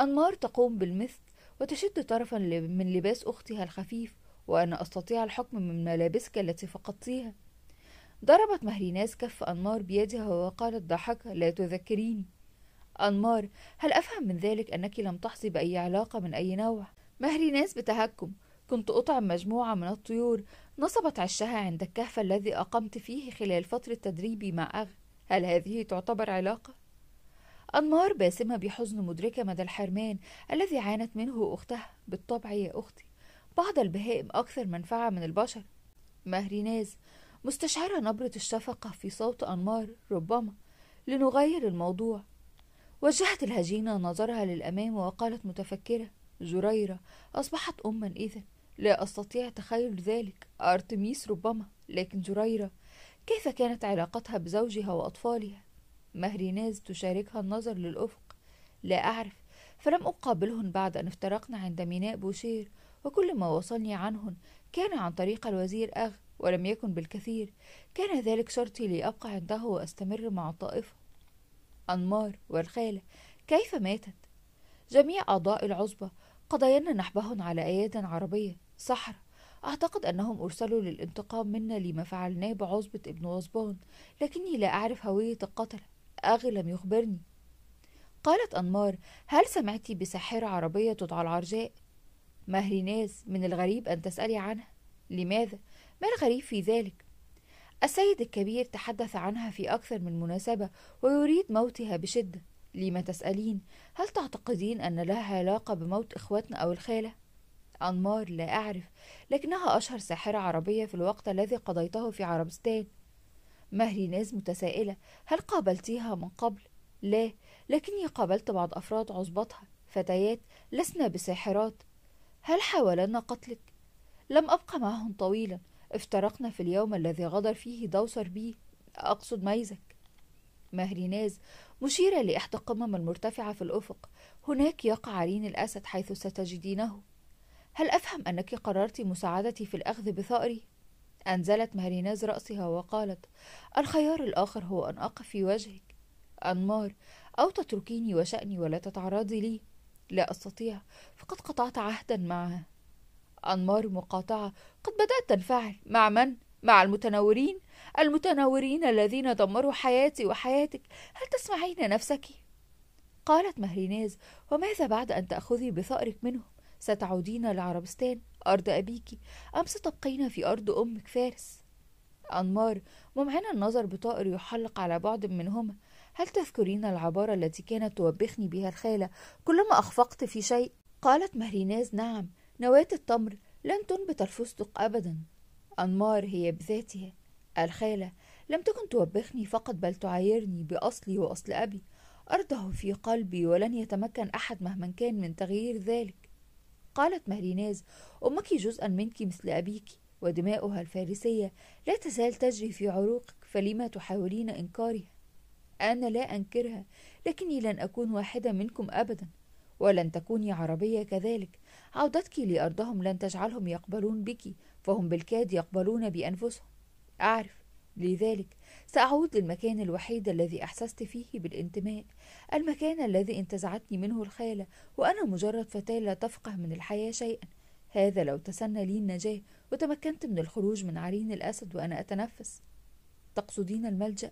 أنمار تقوم بالمثل وتشد طرفا من لباس أختها الخفيف وأنا أستطيع الحكم من ملابسك التي فقدتيها ضربت مهريناس كف أنمار بيدها وقالت ضاحكة لا تذكريني أنمار هل أفهم من ذلك أنك لم تحظي بأي علاقة من أي نوع؟ مهريناس بتهكم كنت أطعم مجموعة من الطيور نصبت عشها عند الكهف الذي أقمت فيه خلال فترة تدريبي مع أغ هل هذه تعتبر علاقة؟ أنمار باسمة بحزن مدركة مدى الحرمان الذي عانت منه أختها بالطبع يا أختي بعض البهائم أكثر منفعة من البشر مهريناز مستشعرة نبرة الشفقة في صوت أنمار ربما لنغير الموضوع وجهت الهجينة نظرها للأمام وقالت متفكرة زريرة أصبحت أما إذا لا أستطيع تخيل ذلك أرتميس ربما لكن زريرة كيف كانت علاقتها بزوجها وأطفالها مهريناز تشاركها النظر للأفق لا أعرف فلم أقابلهن بعد أن افترقنا عند ميناء بوشير وكل ما وصلني عنهن كان عن طريق الوزير أغ ولم يكن بالكثير كان ذلك شرطي لأبقى عنده وأستمر مع الطائفة أنمار والخالة كيف ماتت؟ جميع أعضاء العصبة قضينا نحبهن على أياد عربية صحر أعتقد أنهم أرسلوا للانتقام منا لما فعلناه بعصبة ابن وزبان لكني لا أعرف هوية القتلة أغي لم يخبرني قالت أنمار هل سمعت بساحرة عربية تدعى العرجاء؟ مهريناز من الغريب أن تسألي عنها لماذا؟ ما الغريب في ذلك؟ السيد الكبير تحدث عنها في أكثر من مناسبة ويريد موتها بشدة لما تسألين هل تعتقدين أن لها علاقة بموت إخواتنا أو الخالة؟ أنمار لا أعرف لكنها أشهر ساحرة عربية في الوقت الذي قضيته في عربستان ناز متسائلة هل قابلتيها من قبل؟ لا لكني قابلت بعض أفراد عصبتها فتيات لسنا بساحرات هل حاولن قتلك؟ لم أبقى معهم طويلا افترقنا في اليوم الذي غدر فيه دوسر بي أقصد ميزك ناز مشيرة لإحدى القمم المرتفعة في الأفق هناك يقع عرين الأسد حيث ستجدينه هل أفهم أنك قررت مساعدتي في الأخذ بثأري؟ أنزلت ماريناز رأسها وقالت الخيار الآخر هو أن أقف في وجهك أنمار أو تتركيني وشأني ولا تتعرضي لي لا أستطيع فقد قطعت عهدا معها أنمار مقاطعة قد بدأت تنفعل مع من؟ مع المتنورين المتنورين الذين دمروا حياتي وحياتك هل تسمعين نفسك؟ قالت مهريناز وماذا بعد أن تأخذي بثأرك منهم؟ ستعودين لعربستان أرض أبيكِ أم ستبقين في أرض أمك فارس؟ أنمار ممعنة النظر بطائر يحلق على بعد منهما هل تذكرين العبارة التي كانت توبخني بها الخالة كلما أخفقت في شيء؟ قالت مهريناز نعم نواة التمر لن تنبت الفستق أبدا أنمار هي بذاتها الخالة لم تكن توبخني فقط بل تعايرني بأصلي وأصل أبي أرضه في قلبي ولن يتمكن أحد مهما كان من تغيير ذلك قالت ماريناز أمك جزءا منك مثل أبيك ودماؤها الفارسية لا تزال تجري في عروقك فلما تحاولين إنكارها أنا لا أنكرها لكني لن أكون واحدة منكم أبدا ولن تكوني عربية كذلك عودتك لأرضهم لن تجعلهم يقبلون بك فهم بالكاد يقبلون بأنفسهم أعرف لذلك سأعود للمكان الوحيد الذي أحسست فيه بالانتماء المكان الذي انتزعتني منه الخالة وأنا مجرد فتاة لا تفقه من الحياة شيئا هذا لو تسنى لي النجاة وتمكنت من الخروج من عرين الأسد وأنا أتنفس تقصدين الملجأ؟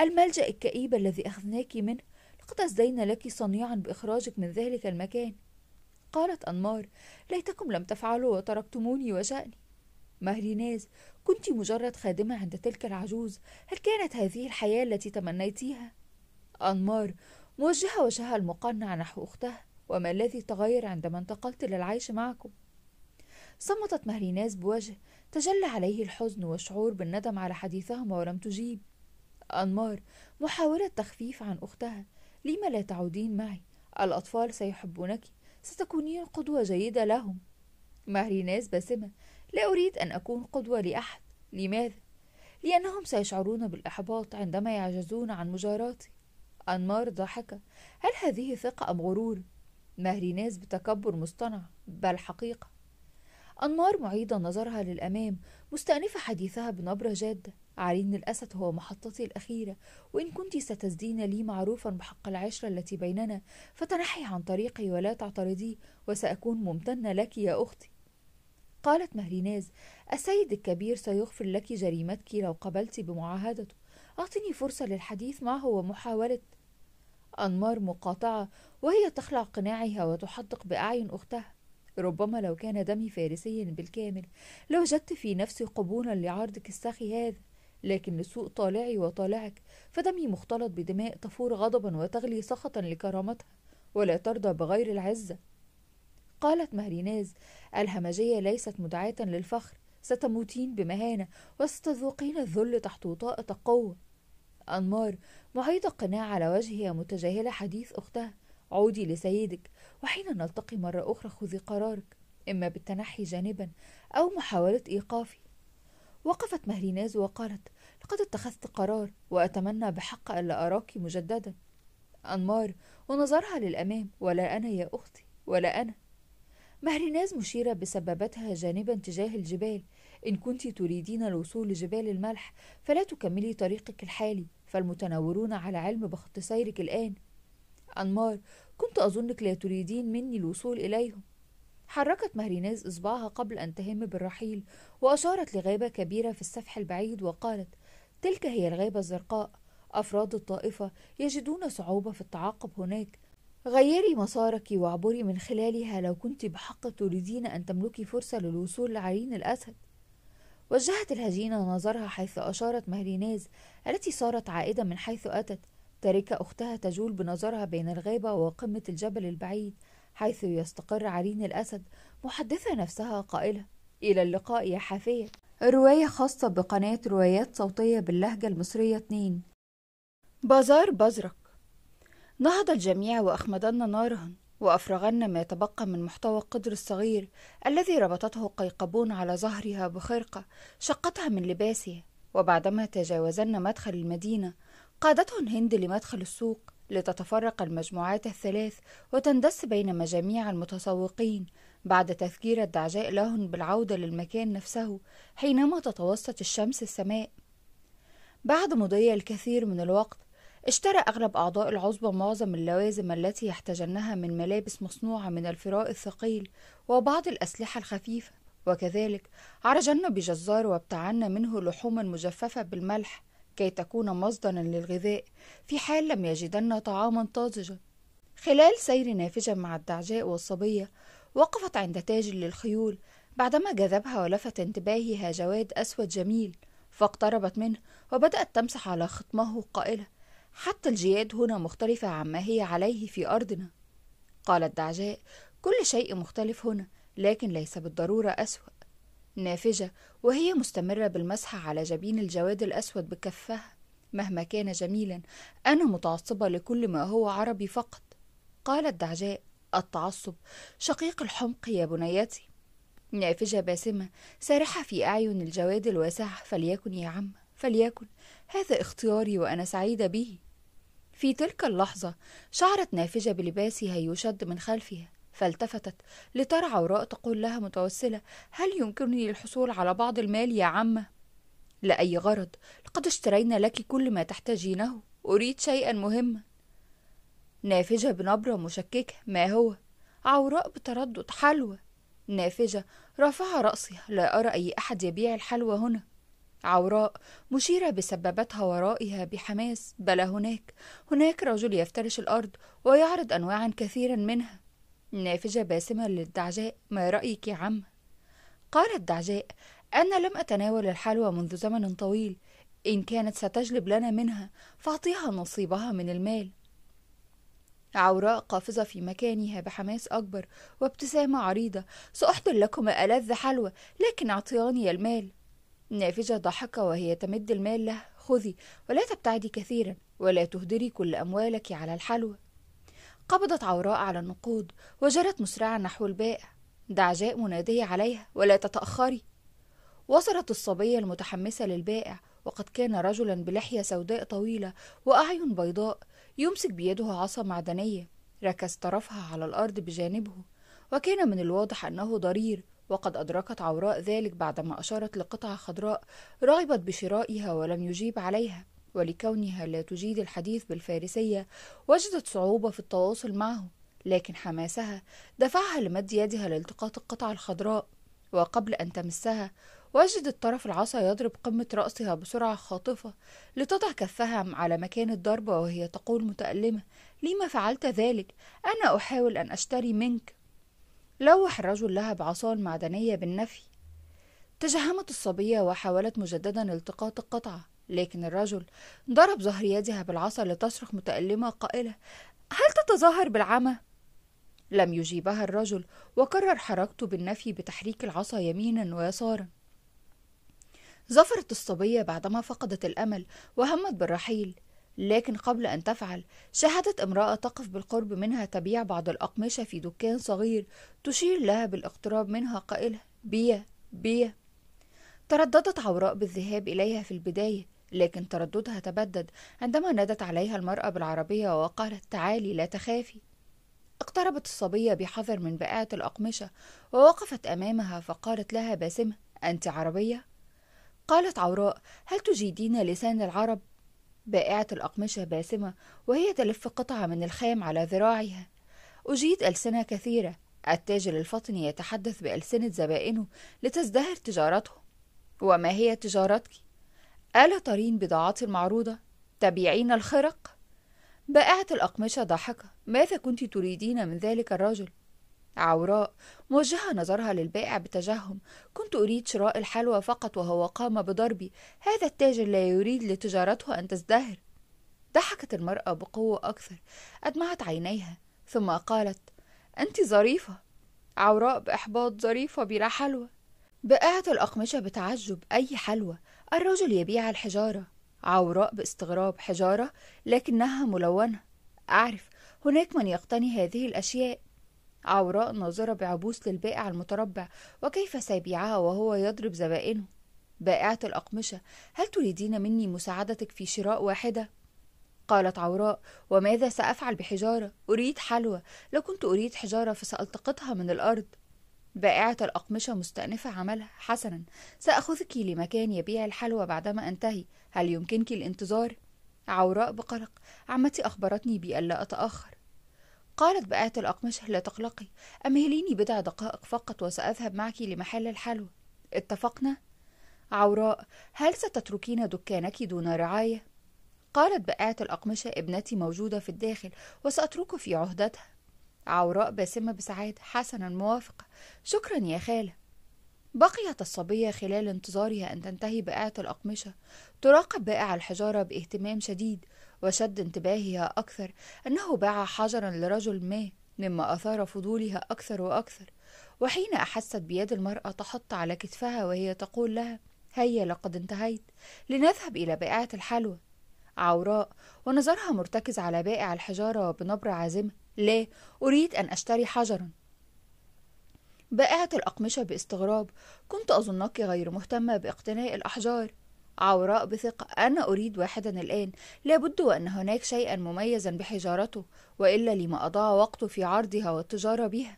الملجأ الكئيب الذي أخذناك منه لقد ازدينا لك صنيعا بإخراجك من ذلك المكان قالت أنمار ليتكم لم تفعلوا وتركتموني وشأني مهريناز كنت مجرد خادمة عند تلك العجوز هل كانت هذه الحياة التي تمنيتيها؟ أنمار موجهة وجهها المقنع نحو أختها وما الذي تغير عندما انتقلت للعيش معكم؟ صمتت مهريناز بوجه تجلى عليه الحزن والشعور بالندم على حديثهما ولم تجيب أنمار محاولة تخفيف عن أختها لم لا تعودين معي الأطفال سيحبونك ستكونين قدوة جيدة لهم مهريناز باسمة لا أريد أن أكون قدوة لأحد لماذا؟ لأنهم سيشعرون بالإحباط عندما يعجزون عن مجاراتي أنمار ضحكة هل هذه ثقة أم غرور؟ مهريناز بتكبر مصطنع بل حقيقة أنمار معيدة نظرها للأمام مستأنفة حديثها بنبرة جادة عرين الأسد هو محطتي الأخيرة وإن كنت ستزدين لي معروفا بحق العشرة التي بيننا فتنحي عن طريقي ولا تعترضي وسأكون ممتنة لك يا أختي قالت مهريناز السيد الكبير سيغفر لك جريمتك لو قبلت بمعاهدته أعطني فرصة للحديث معه ومحاولة أنمار مقاطعة وهي تخلع قناعها وتحدق بأعين أختها ربما لو كان دمي فارسيا بالكامل لوجدت في نفسي قبولا لعرضك السخي هذا لكن لسوء طالعي وطالعك فدمي مختلط بدماء تفور غضبا وتغلي سخطا لكرامتها ولا ترضى بغير العزة قالت ماريناز الهمجية ليست مدعاة للفخر ستموتين بمهانة وستذوقين الذل تحت وطاءة قوة أنمار محيط قناع على وجهها متجاهلة حديث أختها عودي لسيدك وحين نلتقي مرة أخرى خذي قرارك إما بالتنحي جانبا أو محاولة إيقافي وقفت مهريناز وقالت لقد اتخذت قرار وأتمنى بحق ألا أراك مجددا أنمار ونظرها للأمام ولا أنا يا أختي ولا أنا مهرناز مشيرة بسبابتها جانبا تجاه الجبال إن كنت تريدين الوصول لجبال الملح فلا تكملي طريقك الحالي فالمتنورون على علم بخط سيرك الآن أنمار كنت أظنك لا تريدين مني الوصول إليهم حركت مهريناز إصبعها قبل أن تهم بالرحيل وأشارت لغابة كبيرة في السفح البعيد وقالت تلك هي الغابة الزرقاء أفراد الطائفة يجدون صعوبة في التعاقب هناك غيري مسارك واعبري من خلالها لو كنت بحق تريدين أن تملكي فرصة للوصول لعرين الأسد وجهت الهجينة نظرها حيث أشارت مهريناز التي صارت عائدة من حيث أتت تاركة أختها تجول بنظرها بين الغابة وقمة الجبل البعيد حيث يستقر عرين الأسد محدثة نفسها قائلة إلى اللقاء يا حافية رواية خاصة بقناة روايات صوتية باللهجة المصرية 2 بازار بزرق نهض الجميع وأخمدن نارهن وأفرغن ما تبقى من محتوى القدر الصغير الذي ربطته قيقبون على ظهرها بخرقة شقتها من لباسها وبعدما تجاوزن مدخل المدينة قادتهن هند لمدخل السوق لتتفرق المجموعات الثلاث وتندس بين مجاميع المتسوقين بعد تذكير الدعجاء لهن بالعودة للمكان نفسه حينما تتوسط الشمس السماء بعد مضي الكثير من الوقت اشترى أغلب أعضاء العصبة معظم اللوازم التي يحتاجنها من ملابس مصنوعة من الفراء الثقيل وبعض الأسلحة الخفيفة وكذلك عرجن بجزار وابتعن منه لحوما مجففة بالملح كي تكون مصدرا للغذاء في حال لم يجدن طعاما طازجا خلال سير نافجة مع الدعجاء والصبية وقفت عند تاج للخيول بعدما جذبها ولفت انتباهها جواد أسود جميل فاقتربت منه وبدأت تمسح على خطمه قائلة حتى الجياد هنا مختلفة عما هي عليه في أرضنا قال الدعجاء كل شيء مختلف هنا لكن ليس بالضرورة أسوأ نافجة وهي مستمرة بالمسح على جبين الجواد الأسود بكفها مهما كان جميلا أنا متعصبة لكل ما هو عربي فقط قال الدعجاء التعصب شقيق الحمق يا بنيتي نافجة باسمة سارحة في أعين الجواد الواسعة فليكن يا عم فليكن هذا اختياري وأنا سعيدة به في تلك اللحظة شعرت نافجة بلباس يشد من خلفها فالتفتت لترى عوراء تقول لها متوسلة هل يمكنني الحصول على بعض المال يا عمة؟ لأي غرض لقد اشترينا لك كل ما تحتاجينه أريد شيئا مهما نافجة بنبرة مشككة ما هو؟ عوراء بتردد حلوى نافجة رفع رأسها لا أرى أي أحد يبيع الحلوى هنا عوراء مشيرة بسببتها ورائها بحماس بلى هناك هناك رجل يفترش الأرض ويعرض أنواعا كثيرا منها نافجة باسمة للدعجاء ما رأيك يا عم؟ قال الدعجاء أنا لم أتناول الحلوى منذ زمن طويل إن كانت ستجلب لنا منها فأعطيها نصيبها من المال عوراء قافزة في مكانها بحماس أكبر وابتسامة عريضة سأحضر لكما ألذ حلوى لكن أعطياني المال نافجة ضحك وهي تمد المال له خذي ولا تبتعدي كثيرا ولا تهدري كل أموالك على الحلوى قبضت عوراء على النقود وجرت مسرعة نحو البائع دعجاء منادية عليها ولا تتأخري وصلت الصبية المتحمسة للبائع وقد كان رجلا بلحية سوداء طويلة وأعين بيضاء يمسك بيده عصا معدنية ركز طرفها على الأرض بجانبه وكان من الواضح أنه ضرير وقد أدركت عوراء ذلك بعدما أشارت لقطعة خضراء رغبت بشرائها ولم يجيب عليها ولكونها لا تجيد الحديث بالفارسية وجدت صعوبة في التواصل معه لكن حماسها دفعها لمد يدها لالتقاط القطعة الخضراء وقبل أن تمسها وجدت طرف العصا يضرب قمة رأسها بسرعة خاطفة لتضع كفها على مكان الضربة وهي تقول متألمة لما فعلت ذلك أنا أحاول أن أشتري منك لوح الرجل لها بعصا معدنية بالنفي تجهمت الصبية وحاولت مجددا التقاط القطعة لكن الرجل ضرب ظهر يدها بالعصا لتصرخ متألمة قائلة هل تتظاهر بالعمى؟ لم يجيبها الرجل وكرر حركته بالنفي بتحريك العصا يمينا ويسارا ظفرت الصبية بعدما فقدت الأمل وهمت بالرحيل لكن قبل أن تفعل شاهدت امرأة تقف بالقرب منها تبيع بعض الأقمشة في دكان صغير تشير لها بالاقتراب منها قائلة بيا بيا ترددت عوراء بالذهاب إليها في البداية لكن ترددها تبدد عندما نادت عليها المرأة بالعربية وقالت تعالي لا تخافي اقتربت الصبية بحذر من بائعة الأقمشة ووقفت أمامها فقالت لها باسمة أنت عربية؟ قالت عوراء هل تجيدين لسان العرب؟ بائعة الأقمشة باسمة وهي تلف قطعة من الخام على ذراعها أجيد ألسنة كثيرة التاجر الفطني يتحدث بألسنة زبائنه لتزدهر تجارتهم وما هي تجارتك؟ ألا ترين بضاعتي المعروضة؟ تبيعين الخرق؟ بائعة الأقمشة ضحكة ماذا كنت تريدين من ذلك الرجل؟ عوراء موجهة نظرها للبائع بتجهم كنت أريد شراء الحلوى فقط وهو قام بضربي هذا التاجر لا يريد لتجارته أن تزدهر ضحكت المرأة بقوة أكثر أدمعت عينيها ثم قالت أنت ظريفة عوراء بإحباط ظريفة بلا حلوى بقعت الأقمشة بتعجب أي حلوى الرجل يبيع الحجارة عوراء باستغراب حجارة لكنها ملونة أعرف هناك من يقتني هذه الأشياء عوراء ناظرة بعبوس للبائع المتربع وكيف سيبيعها وهو يضرب زبائنه بائعة الأقمشة هل تريدين مني مساعدتك في شراء واحدة؟ قالت عوراء وماذا سأفعل بحجارة؟ أريد حلوى لو كنت أريد حجارة فسألتقطها من الأرض بائعة الأقمشة مستأنفة عملها حسنا سأخذك لمكان يبيع الحلوى بعدما أنتهي هل يمكنك الانتظار؟ عوراء بقلق عمتي أخبرتني بأن لا أتأخر قالت بقاعة الأقمشة لا تقلقي أمهليني بضع دقائق فقط وسأذهب معك لمحل الحلوى اتفقنا؟ عوراء هل ستتركين دكانك دون رعاية؟ قالت بقاعة الأقمشة ابنتي موجودة في الداخل وسأترك في عهدتها عوراء باسمة بسعادة حسنا موافقة شكرا يا خالة بقيت الصبية خلال انتظارها أن تنتهي بائعة الأقمشة تراقب بائع الحجارة باهتمام شديد وشد انتباهها أكثر أنه باع حجرا لرجل ما مما أثار فضولها أكثر وأكثر وحين أحست بيد المرأة تحط على كتفها وهي تقول لها هيا لقد انتهيت لنذهب إلى بائعة الحلوى عوراء ونظرها مرتكز على بائع الحجارة بنبرة عازمة لا أريد أن أشتري حجرا بائعة الأقمشة باستغراب كنت أظنك غير مهتمة باقتناء الأحجار عوراء بثقة أنا أريد واحدا الآن لابد وأن هناك شيئا مميزا بحجارته وإلا لما أضاع وقته في عرضها والتجارة بها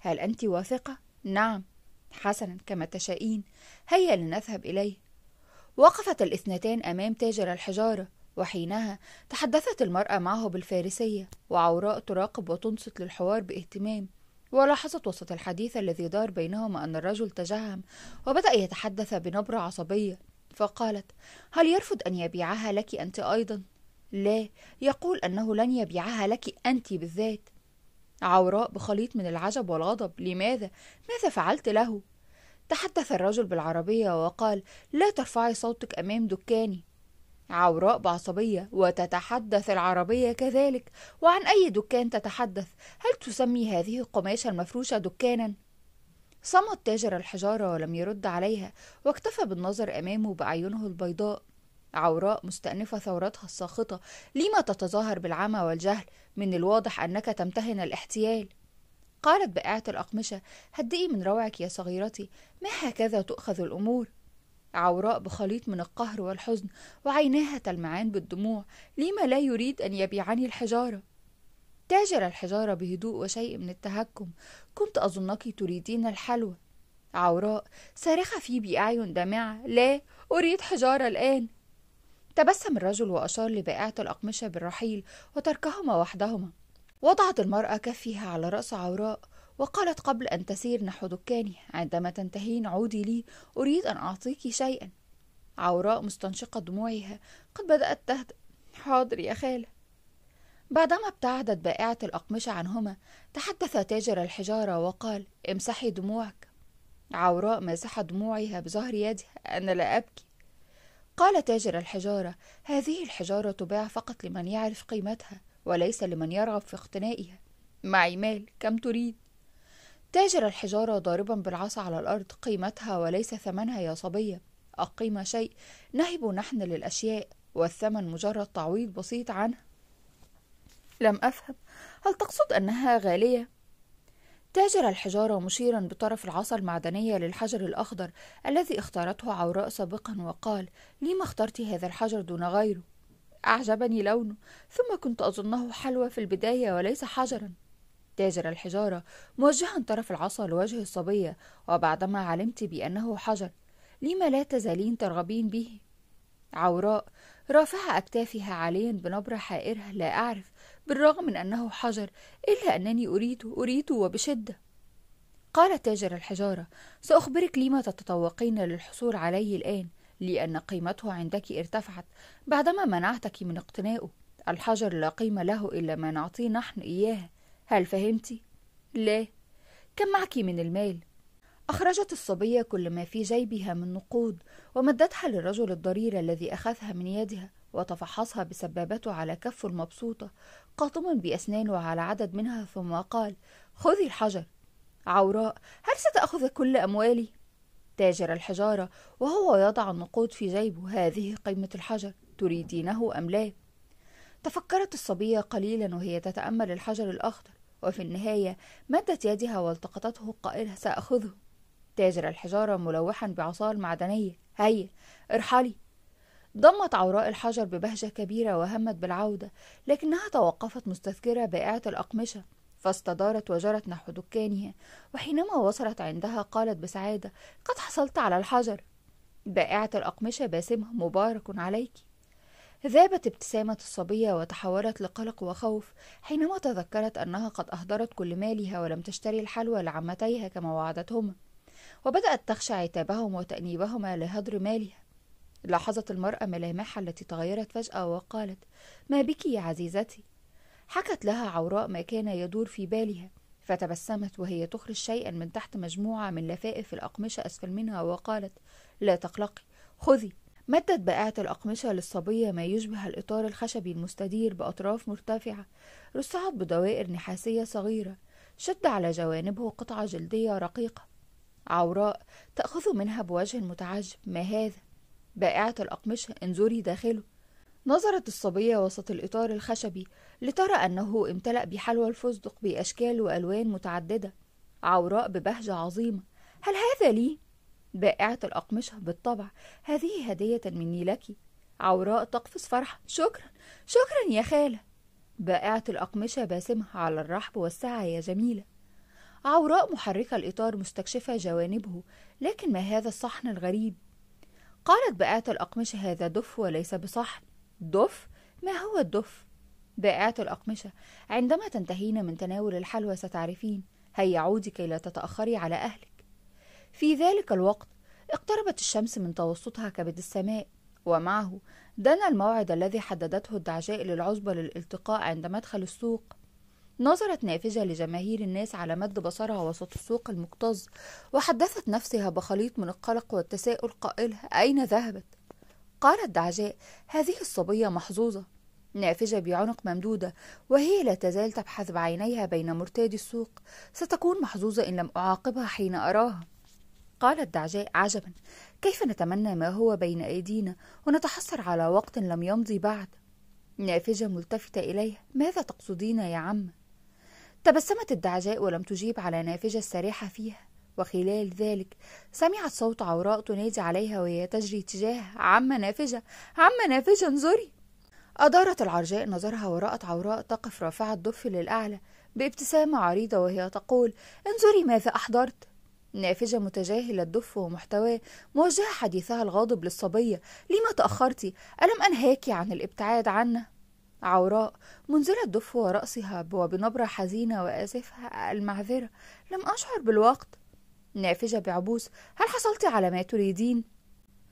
هل أنت واثقة؟ نعم حسنا كما تشائين هيا لنذهب إليه وقفت الاثنتان أمام تاجر الحجارة وحينها تحدثت المرأة معه بالفارسية وعوراء تراقب وتنصت للحوار باهتمام ولاحظت وسط الحديث الذي دار بينهما أن الرجل تجهم وبدأ يتحدث بنبرة عصبية فقالت هل يرفض أن يبيعها لك أنت أيضا؟ لا يقول أنه لن يبيعها لك أنت بالذات عوراء بخليط من العجب والغضب لماذا؟ ماذا فعلت له؟ تحدث الرجل بالعربية وقال لا ترفعي صوتك أمام دكاني عوراء بعصبية وتتحدث العربية كذلك وعن أي دكان تتحدث هل تسمي هذه القماشة المفروشة دكانا؟ صمت تاجر الحجارة ولم يرد عليها واكتفى بالنظر أمامه بأعينه البيضاء عوراء مستأنفة ثورتها الساخطة لما تتظاهر بالعمى والجهل من الواضح أنك تمتهن الاحتيال قالت بائعة الأقمشة هدئي من روعك يا صغيرتي ما هكذا تؤخذ الأمور عوراء بخليط من القهر والحزن وعيناها تلمعان بالدموع لما لا يريد أن يبيعني الحجارة تاجر الحجارة بهدوء وشيء من التهكم كنت أظنك تريدين الحلوى عوراء صارخة في بأعين دامعة لا أريد حجارة الآن تبسم الرجل وأشار لبائعة الأقمشة بالرحيل وتركهما وحدهما وضعت المرأة كفها على رأس عوراء وقالت قبل أن تسير نحو دكاني عندما تنتهين عودي لي أريد أن أعطيك شيئا عوراء مستنشقة دموعها قد بدأت تهدأ حاضر يا خالة بعدما ابتعدت بائعة الأقمشة عنهما تحدث تاجر الحجارة وقال امسحي دموعك عوراء مسحت دموعها بظهر يدها أنا لا أبكي قال تاجر الحجارة هذه الحجارة تباع فقط لمن يعرف قيمتها وليس لمن يرغب في اقتنائها معي مال كم تريد تاجر الحجارة ضاربا بالعصا على الأرض قيمتها وليس ثمنها يا صبية القيمة شيء نهب نحن للأشياء والثمن مجرد تعويض بسيط عنها لم أفهم هل تقصد أنها غالية؟ تاجر الحجارة مشيرا بطرف العصا المعدنية للحجر الأخضر الذي اختارته عوراء سابقا وقال لما اخترت هذا الحجر دون غيره؟ أعجبني لونه ثم كنت أظنه حلوى في البداية وليس حجرا تاجر الحجارة موجها طرف العصا لوجه الصبية وبعدما علمت بأنه حجر لما لا تزالين ترغبين به؟ عوراء رافعة أكتافها عاليا بنبرة حائرة لا أعرف بالرغم من أنه حجر إلا أنني أريده أريده وبشدة قال تاجر الحجارة سأخبرك لما تتطوقين للحصول عليه الآن لأن قيمته عندك ارتفعت بعدما منعتك من اقتنائه الحجر لا قيمة له إلا ما نعطيه نحن إياه هل فهمتي؟ لا كم معك من المال؟ أخرجت الصبية كل ما في جيبها من نقود ومدتها للرجل الضرير الذي أخذها من يدها وتفحصها بسبابته على كفه المبسوطة قاطما بأسنانه على عدد منها ثم قال خذي الحجر عوراء هل ستأخذ كل أموالي؟ تاجر الحجارة وهو يضع النقود في جيبه هذه قيمة الحجر تريدينه أم لا؟ تفكرت الصبية قليلا وهي تتأمل الحجر الأخضر وفي النهاية مدت يدها والتقطته قائلة سأخذه تاجر الحجارة ملوحا بعصاه المعدنية هيا ارحلي ضمت عوراء الحجر ببهجة كبيرة وهمت بالعودة لكنها توقفت مستذكرة بائعة الأقمشة فاستدارت وجرت نحو دكانها وحينما وصلت عندها قالت بسعادة قد حصلت على الحجر بائعة الأقمشة باسمها مبارك عليك ذابت ابتسامة الصبية وتحولت لقلق وخوف حينما تذكرت أنها قد أهدرت كل مالها ولم تشتري الحلوى لعمتيها كما وعدتهما وبدأت تخشى عتابهم وتأنيبهما لهدر مالها لاحظت المرأة ملامحها التي تغيرت فجأة وقالت ما بك يا عزيزتي حكت لها عوراء ما كان يدور في بالها فتبسمت وهي تخرج شيئا من تحت مجموعة من لفائف الأقمشة أسفل منها وقالت لا تقلقي خذي مدت بائعة الأقمشة للصبية ما يشبه الإطار الخشبي المستدير بأطراف مرتفعة رصعت بدوائر نحاسية صغيرة شد على جوانبه قطعة جلدية رقيقة عوراء تأخذ منها بوجه متعجب ما هذا بائعة الأقمشة انظري داخله نظرت الصبية وسط الإطار الخشبي لترى أنه امتلأ بحلوى الفستق بأشكال وألوان متعددة عوراء ببهجة عظيمة هل هذا لي؟ بائعة الأقمشة بالطبع هذه هدية مني لك عوراء تقفز فرحة شكرا شكرا يا خالة بائعة الأقمشة باسمة على الرحب والسعة يا جميلة عوراء محركة الإطار مستكشفة جوانبه لكن ما هذا الصحن الغريب؟ قالت بائعة الأقمشة هذا دف وليس بصحن دف؟ ما هو الدف؟ بائعة الأقمشة عندما تنتهين من تناول الحلوى ستعرفين هيا عودي كي لا تتأخري على أهلك في ذلك الوقت اقتربت الشمس من توسطها كبد السماء ومعه دنا الموعد الذي حددته الدعجاء للعزبة للالتقاء عند مدخل السوق نظرت نافذة لجماهير الناس على مد بصرها وسط السوق المكتظ وحدثت نفسها بخليط من القلق والتساؤل قائلة أين ذهبت؟ قالت دعجاء هذه الصبية محظوظة نافذة بعنق ممدودة وهي لا تزال تبحث بعينيها بين مرتادي السوق ستكون محظوظة إن لم أعاقبها حين أراها قالت دعجاء عجبا كيف نتمنى ما هو بين أيدينا ونتحسر على وقت لم يمضي بعد نافذة ملتفتة إليها ماذا تقصدين يا عمه تبسمت الدعجاء ولم تجيب على نافجة السريحة فيها وخلال ذلك سمعت صوت عوراء تنادي عليها وهي تجري تجاه عم نافجة عم نافجة انظري أدارت العرجاء نظرها ورأت عوراء تقف رافعة الضف للأعلى بابتسامة عريضة وهي تقول انظري ماذا أحضرت نافجة متجاهلة الدف ومحتواه موجهة حديثها الغاضب للصبية لما تأخرتي ألم أنهاكي عن الابتعاد عنا؟ عوراء منزلة الدف ورأسها وبنبرة حزينة وآسفة المعذرة لم أشعر بالوقت نافجة بعبوس هل حصلت على ما تريدين؟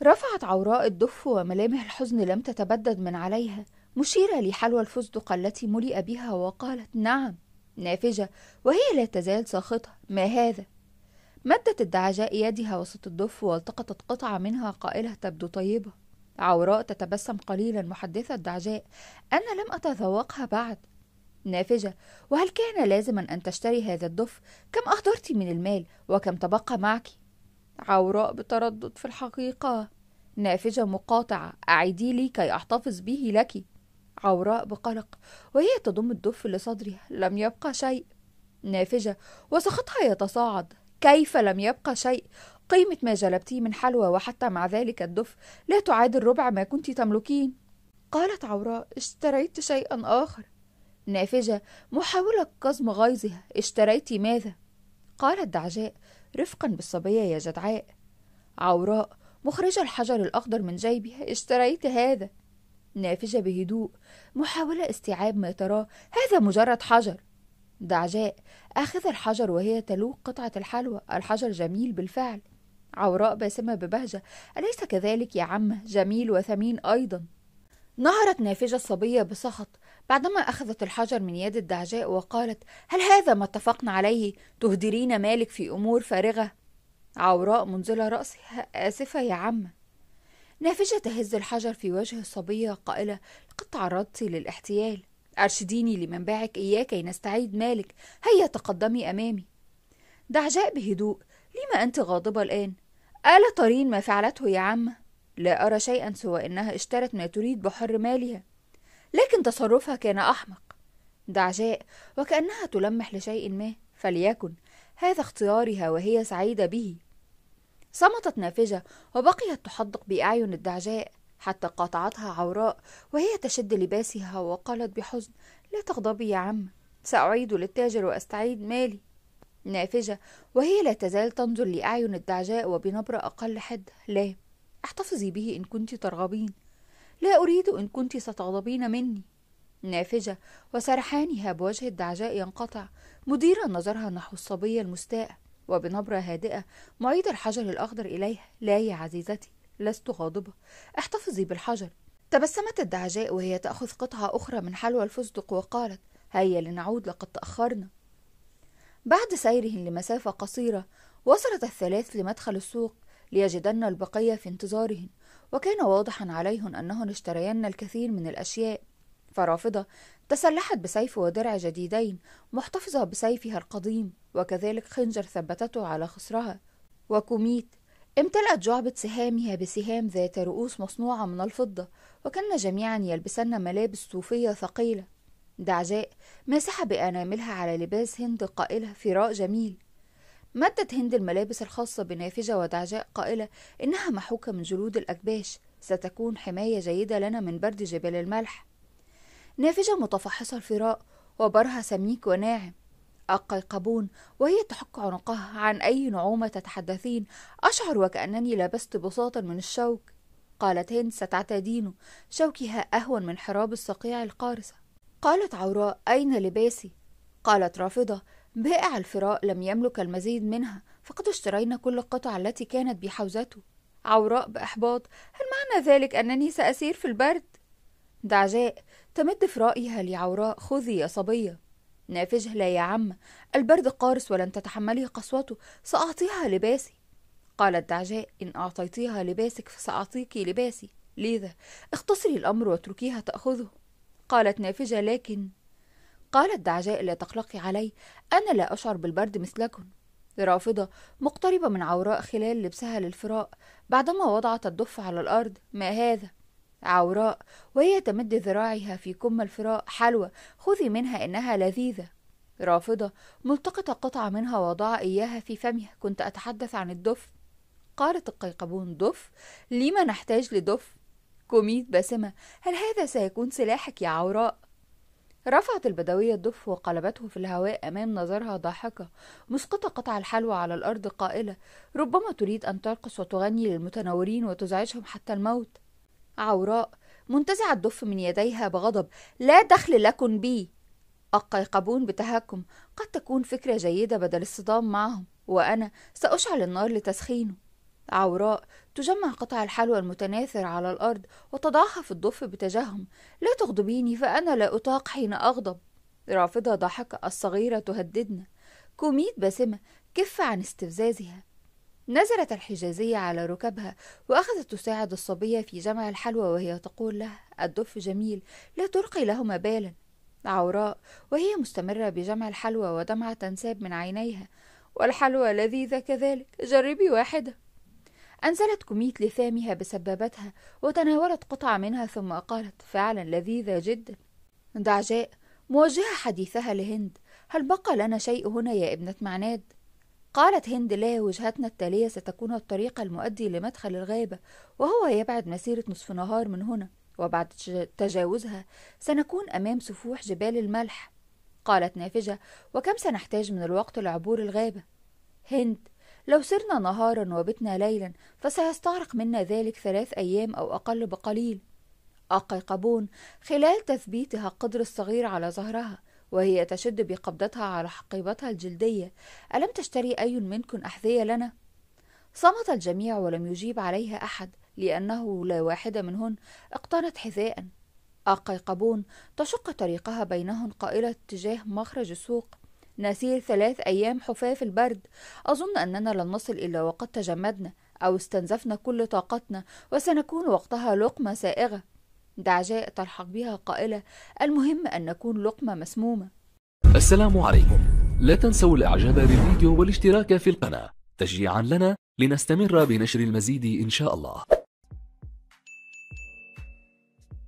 رفعت عوراء الدف وملامح الحزن لم تتبدد من عليها مشيرة لحلوى الفستق التي ملئ بها وقالت نعم نافجة وهي لا تزال ساخطة ما هذا؟ مدت الدعجاء يدها وسط الدف والتقطت قطعة منها قائلة تبدو طيبة عوراء تتبسم قليلا محدثة دعجاء أنا لم أتذوقها بعد نافجة وهل كان لازما أن تشتري هذا الضف؟ كم أهدرت من المال وكم تبقى معك؟ عوراء بتردد في الحقيقة نافجة مقاطعة أعيدي لي كي أحتفظ به لك عوراء بقلق وهي تضم الدف لصدرها لم يبقى شيء نافجة وسخطها يتصاعد كيف لم يبقى شيء قيمة ما جلبتيه من حلوى وحتى مع ذلك الدف لا تعادل ربع ما كنت تملكين قالت عوراء اشتريت شيئا آخر نافجة محاولة قزم غيظها اشتريت ماذا؟ قالت دعجاء رفقا بالصبية يا جدعاء عوراء مخرجة الحجر الأخضر من جيبها اشتريت هذا نافجة بهدوء محاولة استيعاب ما تراه هذا مجرد حجر دعجاء أخذ الحجر وهي تلوق قطعة الحلوى الحجر جميل بالفعل عوراء باسمة ببهجة أليس كذلك يا عم جميل وثمين أيضا نهرت نافجة الصبية بسخط بعدما أخذت الحجر من يد الدعجاء وقالت هل هذا ما اتفقنا عليه تهدرين مالك في أمور فارغة عوراء منزلة رأسها آسفة يا عم نافجة تهز الحجر في وجه الصبية قائلة لقد تعرضت للاحتيال أرشديني لمنبعك إياه كي نستعيد مالك هيا تقدمي أمامي دعجاء بهدوء لما أنت غاضبة الآن قال طارين ما فعلته يا عم لا أرى شيئا سوى أنها اشترت ما تريد بحر مالها لكن تصرفها كان أحمق دعجاء وكأنها تلمح لشيء ما فليكن هذا اختيارها وهي سعيدة به صمتت نافجة وبقيت تحدق بأعين الدعجاء حتى قاطعتها عوراء وهي تشد لباسها وقالت بحزن لا تغضبي يا عم سأعيد للتاجر وأستعيد مالي نافجة وهي لا تزال تنظر لأعين الدعجاء وبنبرة أقل حدة لا احتفظي به إن كنت ترغبين لا أريد إن كنت ستغضبين مني نافجة وسرحانها بوجه الدعجاء ينقطع مديرا نظرها نحو الصبية المستاءة وبنبرة هادئة معيد الحجر الأخضر إليها لا يا عزيزتي لست غاضبة احتفظي بالحجر تبسمت الدعجاء وهي تأخذ قطعة أخرى من حلوى الفستق وقالت هيا لنعود لقد تأخرنا بعد سيرهم لمسافة قصيرة وصلت الثلاث لمدخل السوق ليجدن البقية في انتظارهم وكان واضحا عليهن أنهن اشترين الكثير من الأشياء فرافضة تسلحت بسيف ودرع جديدين محتفظة بسيفها القديم وكذلك خنجر ثبتته على خصرها وكوميت امتلأت جعبة سهامها بسهام ذات رؤوس مصنوعة من الفضة وكان جميعا يلبسن ملابس صوفية ثقيلة دعجاء ماسحة بأناملها على لباس هند قائلة فراء جميل مدت هند الملابس الخاصة بنافجة ودعجاء قائلة إنها محوكة من جلود الأكباش ستكون حماية جيدة لنا من برد جبال الملح نافجة متفحصة الفراء وبرها سميك وناعم القيقبون وهي تحك عنقها عن أي نعومة تتحدثين أشعر وكأنني لبست بساطا من الشوك قالت هند ستعتادينه شوكها أهون من حراب الصقيع القارصة قالت عوراء أين لباسي؟ قالت رافضة بائع الفراء لم يملك المزيد منها فقد اشترينا كل القطع التي كانت بحوزته عوراء بإحباط هل معنى ذلك أنني سأسير في البرد؟ دعجاء تمد فرائها لعوراء خذي يا صبية نافجه لا يا عم البرد قارس ولن تتحملي قسوته سأعطيها لباسي قالت دعجاء إن أعطيتيها لباسك فسأعطيك لباسي لذا اختصري الأمر واتركيها تأخذه قالت نافجة لكن قالت دعجاء لا تقلقي علي أنا لا أشعر بالبرد مثلكن رافضة مقتربة من عوراء خلال لبسها للفراء بعدما وضعت الدف على الأرض ما هذا؟ عوراء وهي تمد ذراعها في كم الفراء حلوى خذي منها إنها لذيذة رافضة ملتقطة قطعة منها وضع إياها في فمها كنت أتحدث عن الدف قالت القيقبون دف لما نحتاج لدف كوميت باسمة هل هذا سيكون سلاحك يا عوراء؟ رفعت البدوية الضف وقلبته في الهواء أمام نظرها ضاحكة مسقطة قطع الحلوى على الأرض قائلة ربما تريد أن ترقص وتغني للمتنورين وتزعجهم حتى الموت عوراء منتزعة الضف من يديها بغضب لا دخل لكن بي القيقبون بتهكم قد تكون فكرة جيدة بدل الصدام معهم وأنا سأشعل النار لتسخينه عوراء تجمع قطع الحلوى المتناثر على الأرض وتضعها في الضف بتجهم لا تغضبيني فأنا لا أطاق حين أغضب رافضة ضحك الصغيرة تهددنا كوميد باسمة كف عن استفزازها نزلت الحجازية على ركبها وأخذت تساعد الصبية في جمع الحلوى وهي تقول له الضف جميل لا تلقي لهما بالا عوراء وهي مستمرة بجمع الحلوى ودمعة تنساب من عينيها والحلوى لذيذة كذلك جربي واحدة أنزلت كوميت لثامها بسبابتها وتناولت قطعة منها ثم قالت فعلا لذيذة جدا دعجاء موجهة حديثها لهند هل بقى لنا شيء هنا يا ابنة معناد؟ قالت هند لا وجهتنا التالية ستكون الطريق المؤدي لمدخل الغابة وهو يبعد مسيرة نصف نهار من هنا وبعد تجاوزها سنكون أمام سفوح جبال الملح قالت نافجة وكم سنحتاج من الوقت لعبور الغابة هند لو سرنا نهارا وبتنا ليلا فسيستغرق منا ذلك ثلاث أيام أو أقل بقليل أقيقبون خلال تثبيتها القدر الصغير على ظهرها وهي تشد بقبضتها على حقيبتها الجلدية ألم تشتري أي منكن أحذية لنا؟ صمت الجميع ولم يجيب عليها أحد لأنه لا واحدة منهن اقتنت حذاء أقيقبون تشق طريقها بينهن قائلة تجاه مخرج السوق نسير ثلاث أيام حفاف البرد أظن أننا لن نصل إلا وقد تجمدنا أو استنزفنا كل طاقتنا وسنكون وقتها لقمة سائغة دعجاء تلحق بها قائلة المهم أن نكون لقمة مسمومة السلام عليكم لا تنسوا الإعجاب بالفيديو والاشتراك في القناة تشجيعا لنا لنستمر بنشر المزيد إن شاء الله